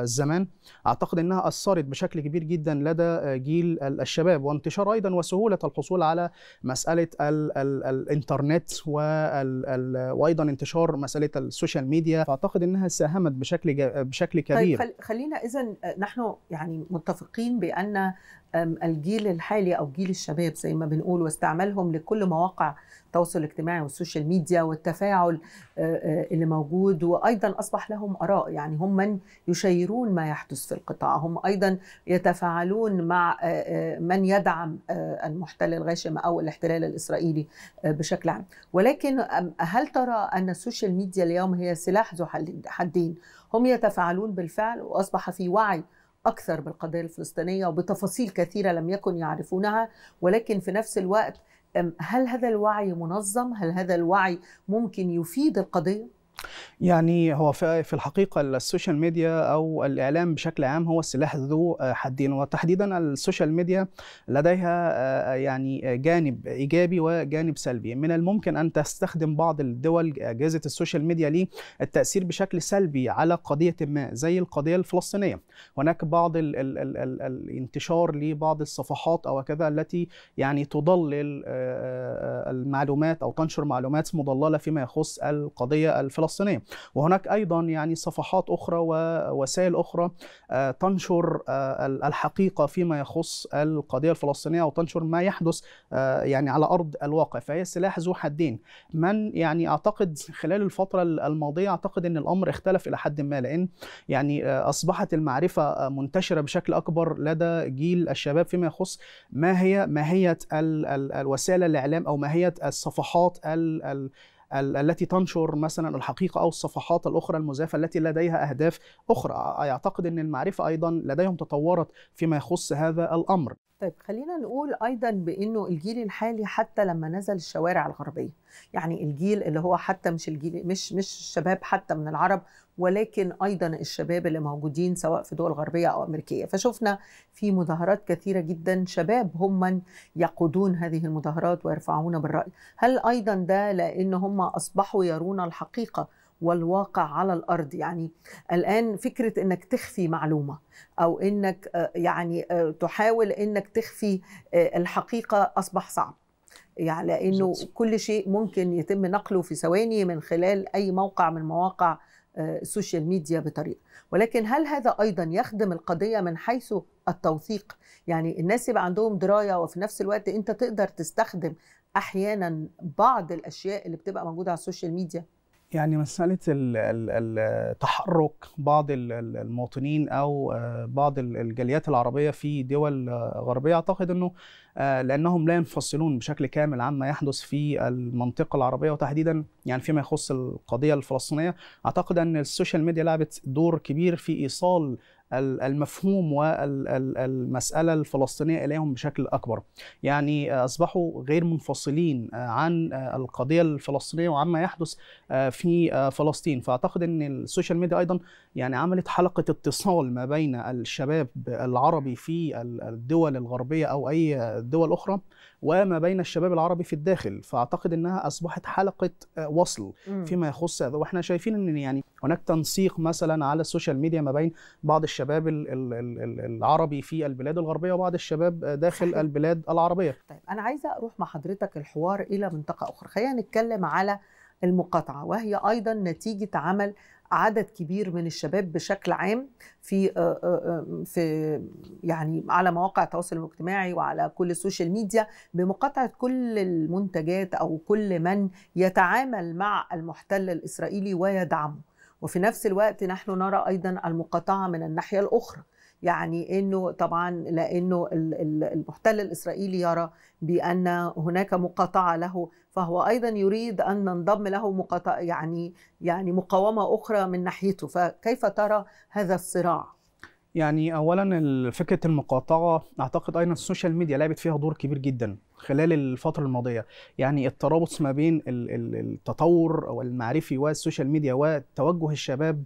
الزمان أعتقد أنها أثرت بشكل كبير جدا لدى جيل الشباب وانتشار أيضا وسهولة الحصول على مسألة الـ الـ الإنترنت وأيضا انتشار مسألة السوشيال ميديا فأعتقد أنها ساهمت بشكل بشكل طيب، كبير طيب خلينا إذا نحن يعني متفقين بأن الجيل الحالي او جيل الشباب زي ما بنقول واستعمالهم لكل مواقع التواصل الاجتماعي والسوشيال ميديا والتفاعل آه، آه، اللي موجود وايضا اصبح لهم اراء يعني هم من يشيرون ما يحدث في القطاع هم ايضا يتفاعلون مع آه، من يدعم المحتل الغاشم او الاحتلال الاسرائيلي بشكل عام ولكن هل ترى ان السوشيال ميديا اليوم هي سلاح ذو حدين هم يتفاعلون بالفعل واصبح في وعي أكثر بالقضية الفلسطينية وبتفاصيل كثيرة لم يكن يعرفونها ولكن في نفس الوقت هل هذا الوعي منظم؟ هل هذا الوعي ممكن يفيد القضية؟ يعني هو في الحقيقة السوشيال ميديا أو الإعلام بشكل عام هو سلاح ذو آه، حدين وتحديدا السوشيال ميديا لديها آه، آه، يعني جانب إيجابي وجانب سلبي من الممكن أن تستخدم بعض الدول أجهزة السوشيال ميديا للتأثير بشكل سلبي على قضية ما زي القضية الفلسطينية هناك بعض الـ الـ الـ الـ الانتشار لبعض الصفحات أو كذا التي يعني تضلل المعلومات أو تنشر معلومات مضللة فيما يخص القضية الفلسطينية الفلسطينيه وهناك ايضا يعني صفحات اخرى ووسائل اخرى آه، تنشر آه، الحقيقه فيما يخص القضيه الفلسطينيه وتنشر ما يحدث آه، يعني على ارض الواقع فهي سلاح ذو حدين من يعني اعتقد خلال الفتره الماضيه اعتقد ان الامر اختلف الى حد ما لان يعني اصبحت المعرفه منتشره بشكل اكبر لدى جيل الشباب فيما يخص ما هي ماهيه الوسائل الاعلام او ماهيه الصفحات ال ال التي تنشر مثلا الحقيقه او الصفحات الاخرى المزيفه التي لديها اهداف اخرى اعتقد ان المعرفه ايضا لديهم تطورت فيما يخص هذا الامر طيب خلينا نقول ايضا بانه الجيل الحالي حتى لما نزل الشوارع الغربيه يعني الجيل اللي هو حتى مش الجيل مش مش الشباب حتى من العرب ولكن ايضا الشباب اللي موجودين سواء في دول غربيه او امريكيه فشفنا في مظاهرات كثيره جدا شباب هم من يقودون هذه المظاهرات ويرفعون بالراي هل ايضا ده لان هم اصبحوا يرون الحقيقه والواقع على الارض يعني الان فكره انك تخفي معلومه او انك آه، يعني آه، تحاول انك تخفي آه، الحقيقه اصبح صعب يعني لانه كل شيء ممكن يتم نقله في ثواني من خلال اي موقع من مواقع السوشيال ميديا بطريقه ولكن هل هذا ايضا يخدم القضيه من حيث التوثيق يعني الناس يبقى عندهم درايه وفي نفس الوقت انت تقدر تستخدم احيانا بعض الاشياء اللي بتبقى موجوده على السوشيال ميديا يعني مسألة تحرك بعض المواطنين أو آه، بعض الجاليات العربية في دول آه، غربية أعتقد أنه آه، لأنهم لا ينفصلون بشكل كامل عما يحدث في المنطقة العربية وتحديدا يعني فيما يخص القضية الفلسطينية أعتقد أن السوشيال ميديا لعبت دور كبير في إيصال المفهوم والمسألة الفلسطينية إليهم بشكل أكبر يعني آه، أصبحوا غير منفصلين آه، عن آه، القضية الفلسطينية وعما يحدث في فلسطين فأعتقد أن السوشيال ميديا أيضا يعني عملت حلقة اتصال ما بين الشباب العربي في الدول الغربية أو أي دول أخرى وما بين الشباب العربي في الداخل فاعتقد انها اصبحت حلقه آه، وصل فيما يخص هذا واحنا شايفين ان يعني هناك تنسيق مثلا على السوشيال ميديا ما بين بعض الشباب العربي في البلاد الغربيه وبعض الشباب آه، داخل البلاد العربيه طيب انا عايزه اروح مع حضرتك الحوار الى منطقه اخرى خلينا نتكلم على المقاطعه وهي ايضا نتيجه عمل عدد كبير من الشباب بشكل عام في آه، آه، آه، في يعني على مواقع التواصل الاجتماعي وعلى كل السوشيال ميديا بمقاطعه كل المنتجات او كل من يتعامل مع المحتل الاسرائيلي ويدعمه وفي نفس الوقت نحن نرى ايضا المقاطعه من الناحيه الاخرى يعني انه طبعا لانه المحتل الاسرائيلي يرى بان هناك مقاطعه له فهو ايضا يريد ان ننضم له مقاطعه يعني يعني مقاومه اخرى من ناحيته فكيف ترى هذا الصراع؟ يعني اولا فكره المقاطعه اعتقد ايضا السوشيال ميديا لعبت فيها دور كبير جدا خلال الفتره الماضيه يعني الترابط ما بين التطور المعرفي والسوشيال ميديا وتوجه الشباب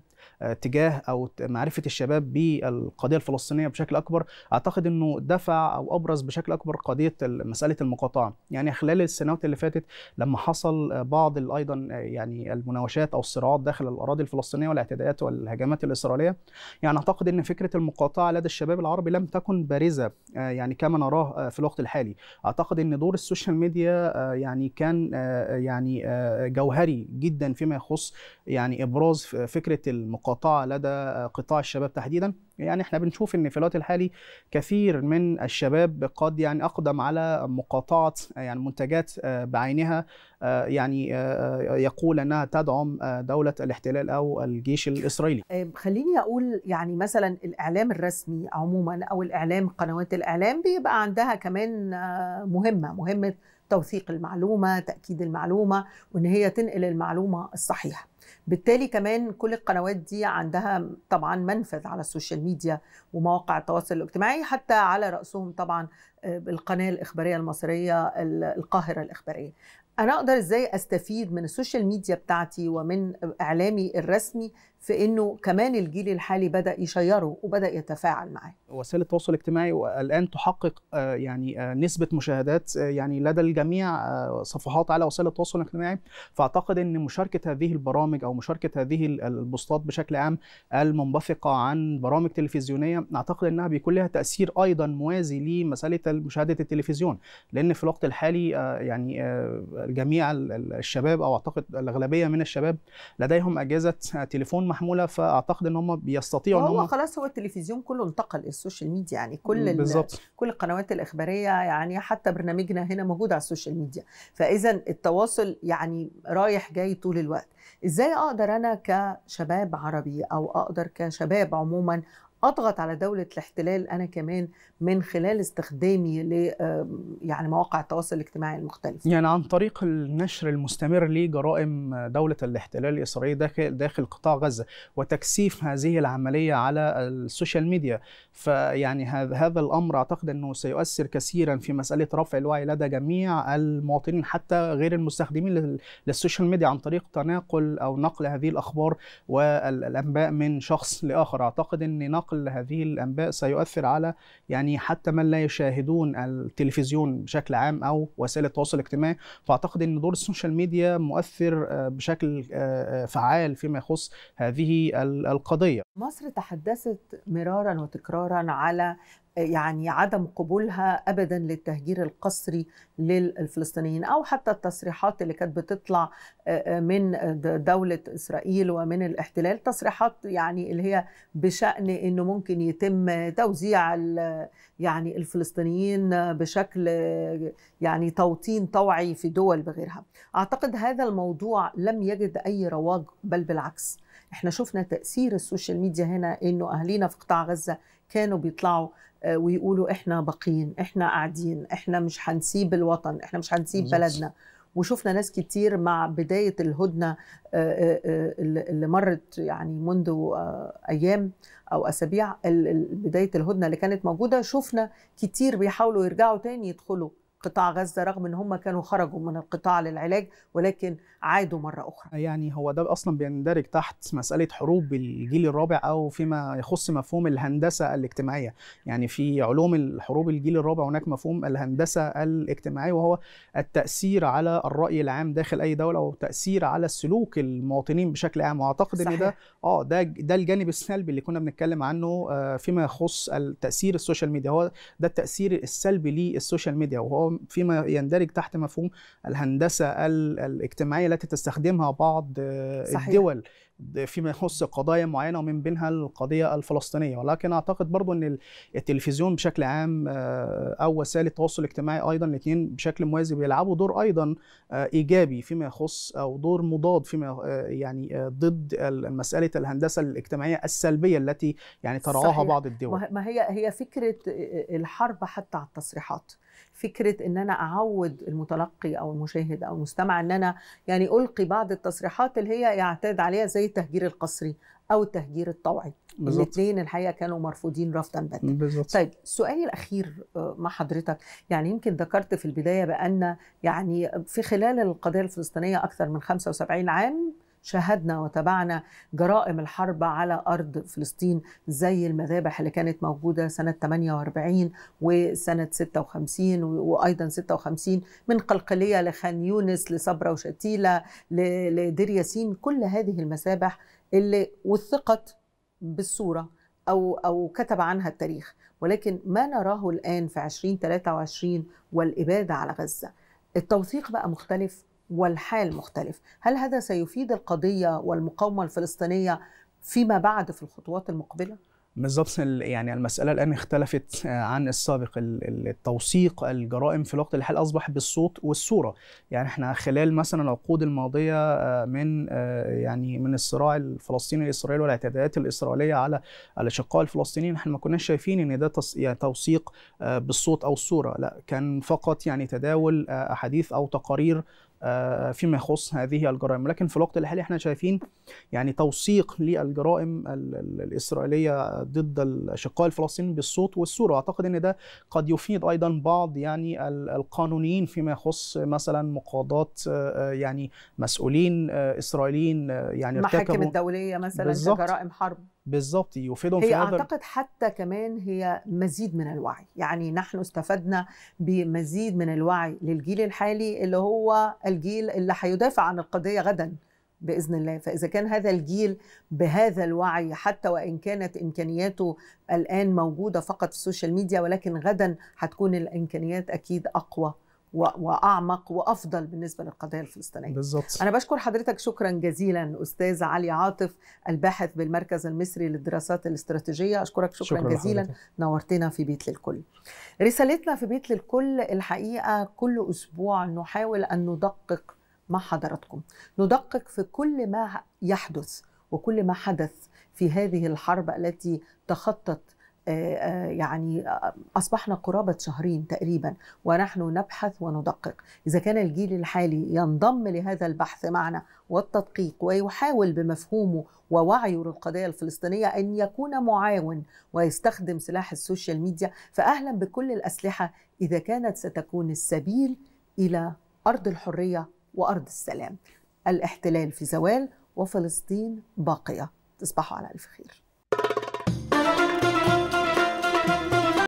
تجاه او معرفه الشباب بالقضيه الفلسطينيه بشكل اكبر اعتقد انه دفع او ابرز بشكل اكبر قضيه مساله المقاطعه يعني خلال السنوات اللي فاتت لما حصل بعض ايضا يعني المناوشات او الصراعات داخل الاراضي الفلسطينيه والاعتداءات والهجمات الاسرائيليه يعني اعتقد ان فكره المقاطعه لدى الشباب العربي لم تكن بارزه آه، يعني كما نراه آه، في الوقت الحالي اعتقد ان دور السوشيال ميديا آه، يعني كان يعني جوهري جدا فيما يخص يعني ابراز فكره المقاطعه القطاع لدى قطاع الشباب تحديدا يعني احنا بنشوف ان في الوقت الحالي كثير من الشباب قد يعني اقدم على مقاطعه يعني منتجات آه، بعينها آه، يعني آه، يقول انها تدعم دوله الاحتلال او الجيش الاسرائيلي. خليني اقول يعني مثلا الاعلام الرسمي عموما او الاعلام قنوات الاعلام بيبقى عندها كمان مهمه مهمه توثيق المعلومه، تاكيد المعلومه وان هي تنقل المعلومه الصحيحه. بالتالي كمان كل القنوات دي عندها طبعا منفذ على السوشيال ميديا ومواقع التواصل الاجتماعي حتى على رأسهم طبعا آه، القناة الإخبارية المصرية القاهرة الإخبارية انا اقدر ازاي استفيد من السوشيال ميديا بتاعتي ومن اعلامي الرسمي في انه كمان الجيل الحالي بدا يشيره وبدا يتفاعل معاه. وسائل التواصل الاجتماعي الان تحقق آه، يعني آه، نسبه مشاهدات آه، يعني لدى الجميع صفحات على وسائل التواصل الاجتماعي فاعتقد ان مشاركه هذه البرامج او مشاركه هذه البوستات بشكل عام المنبثقه عن برامج تلفزيونيه اعتقد انها بيكون لها تاثير ايضا موازي لمساله مشاهده التلفزيون لان في الوقت الحالي يعني جميع الشباب او اعتقد الاغلبيه من الشباب لديهم اجهزه تليفون محموله فاعتقد ان هم بيستطيعوا هو خلاص هو التلفزيون كله انتقل للسوشيال ميديا يعني كل كل القنوات الاخباريه يعني حتى برنامجنا هنا موجود على السوشيال ميديا فاذا التواصل يعني رايح جاي طول الوقت ازاي اقدر انا كشباب عربي او اقدر كشباب عموما اضغط على دوله الاحتلال انا كمان من خلال استخدامي ل يعني مواقع التواصل الاجتماعي المختلفه. يعني عن طريق النشر المستمر لجرائم دوله الاحتلال الاسرائيلي داخل داخل قطاع غزه وتكثيف هذه العمليه على السوشيال ميديا فيعني هذا الامر اعتقد انه سيؤثر كثيرا في مساله رفع الوعي لدى جميع المواطنين حتى غير المستخدمين للسوشيال ميديا عن طريق تناقل او نقل هذه الاخبار والانباء من شخص لاخر اعتقد ان نقل نقل هذه الانباء سيؤثر على يعني حتى من لا يشاهدون التلفزيون بشكل عام او وسائل التواصل الاجتماعي فاعتقد ان دور السوشيال ميديا مؤثر آه، بشكل آه، آه، فعال فيما يخص هذه القضيه مصر تحدثت مرارا وتكرارا على يعني عدم قبولها ابدا للتهجير القسري للفلسطينيين او حتى التصريحات اللي كانت بتطلع آه، آه، من دوله اسرائيل ومن الاحتلال تصريحات يعني اللي هي بشان انه ممكن يتم توزيع يعني الفلسطينيين بشكل يعني توطين طوعي في دول بغيرها اعتقد هذا الموضوع لم يجد اي رواج بل بالعكس احنا شفنا تاثير السوشيال ميديا هنا انه اهالينا في قطاع غزه كانوا بيطلعوا آه، ويقولوا احنا باقيين احنا قاعدين احنا مش هنسيب الوطن احنا مش هنسيب بلدنا وشفنا ناس كتير مع بداية الهدنة آه، آه، اللي مرت يعني منذ أيام أو أسابيع بداية الهدنة اللي كانت موجودة شفنا كتير بيحاولوا يرجعوا تاني يدخلوا قطاع غزة رغم أن هم كانوا خرجوا من القطاع للعلاج ولكن عادوا مرة أخرى يعني هو ده أصلا بيندرج تحت مسألة حروب الجيل الرابع أو فيما يخص مفهوم الهندسة الاجتماعية يعني في علوم الحروب الجيل الرابع هناك مفهوم الهندسة الاجتماعية وهو التأثير على الرأي العام داخل أي دولة أو التأثير على سلوك المواطنين بشكل عام وأعتقد إن ده آه ده ده الجانب السلبي اللي كنا بنتكلم عنه آه، فيما يخص التأثير السوشيال ميديا هو ده التأثير السلبي للسوشيال ميديا وهو فيما يندرج تحت مفهوم الهندسة الاجتماعية التي تستخدمها بعض صحيح. الدول فيما يخص قضايا معينه ومن بينها القضيه الفلسطينيه ولكن اعتقد برضو ان التلفزيون بشكل عام آه، او وسائل التواصل الاجتماعي ايضا الاثنين بشكل موازي بيلعبوا دور ايضا آه، ايجابي فيما يخص او دور مضاد فيما آه، يعني ضد مساله الهندسه الاجتماعيه السلبيه التي يعني ترعاها بعض الدول ما هي هي فكره الحرب حتى على التصريحات فكره ان انا اعود المتلقي او المشاهد او المستمع ان انا يعني القي بعض التصريحات اللي هي يعتاد عليها زي التهجير القسري او التهجير الطوعي الاثنين الحقيقه كانوا مرفوضين رفضا باتا طيب سؤالي الاخير آه، مع حضرتك يعني يمكن ذكرت في البدايه بان يعني في خلال القضيه الفلسطينيه اكثر من 75 عام شاهدنا وتابعنا جرائم الحرب على أرض فلسطين زي المذابح اللي كانت موجودة سنة 48 وسنة 56 وأيضا 56 من قلقلية لخان يونس لصبرا وشتيلة لدير ياسين كل هذه المذابح اللي وثقت بالصورة أو أو كتب عنها التاريخ ولكن ما نراه الآن في 2023 والإبادة على غزة التوثيق بقى مختلف والحال مختلف هل هذا سيفيد القضية والمقاومة الفلسطينية فيما بعد في الخطوات المقبلة؟ بالضبط يعني المسألة الآن اختلفت آه، عن السابق التوثيق الجرائم في الوقت الحالي أصبح بالصوت والصورة يعني احنا خلال مثلا العقود الماضية آه، من آه، يعني من الصراع الفلسطيني الإسرائيلي والاعتداءات الإسرائيلية على الأشقاء الفلسطينيين احنا ما كناش شايفين إن ده يعني توثيق بالصوت أو الصورة لا كان فقط يعني تداول أحاديث أو تقارير آه، فيما يخص هذه الجرائم لكن في الوقت الحالي احنا شايفين يعني توثيق للجرائم الاسرائيليه ضد الاشقاء الفلسطينيين بالصوت والصوره اعتقد ان ده قد يفيد ايضا بعض يعني القانونيين فيما يخص مثلا مقاضاه آه، آه، يعني مسؤولين اسرائيليين يعني المحاكم الدوليه مثلا لجرائم حرب بالظبط يفيدهم هي في هذا اعتقد حتى كمان هي مزيد من الوعي يعني نحن استفدنا بمزيد من الوعي للجيل الحالي اللي هو الجيل اللي هيدافع عن القضيه غدا باذن الله فاذا كان هذا الجيل بهذا الوعي حتى وان كانت امكانياته الان موجوده فقط في السوشيال ميديا ولكن غدا هتكون الامكانيات اكيد اقوى واعمق وافضل بالنسبه للقضيه الفلسطينيه. بالزبط. انا بشكر حضرتك شكرا جزيلا استاذ علي عاطف الباحث بالمركز المصري للدراسات الاستراتيجيه، اشكرك شكرا, شكرا جزيلا لحضرتك. نورتنا في بيت للكل. رسالتنا في بيت للكل الحقيقه كل اسبوع نحاول ان ندقق مع حضراتكم، ندقق في كل ما يحدث وكل ما حدث في هذه الحرب التي تخطت آه، آه، يعني آه، أصبحنا قرابة شهرين تقريبا ونحن نبحث وندقق إذا كان الجيل الحالي ينضم لهذا البحث معنا والتدقيق ويحاول بمفهومه ووعيه للقضية الفلسطينية أن يكون معاون ويستخدم سلاح السوشيال ميديا فأهلا بكل الأسلحة إذا كانت ستكون السبيل إلى أرض الحرية وأرض السلام الاحتلال في زوال وفلسطين باقية تصبحوا على ألف خير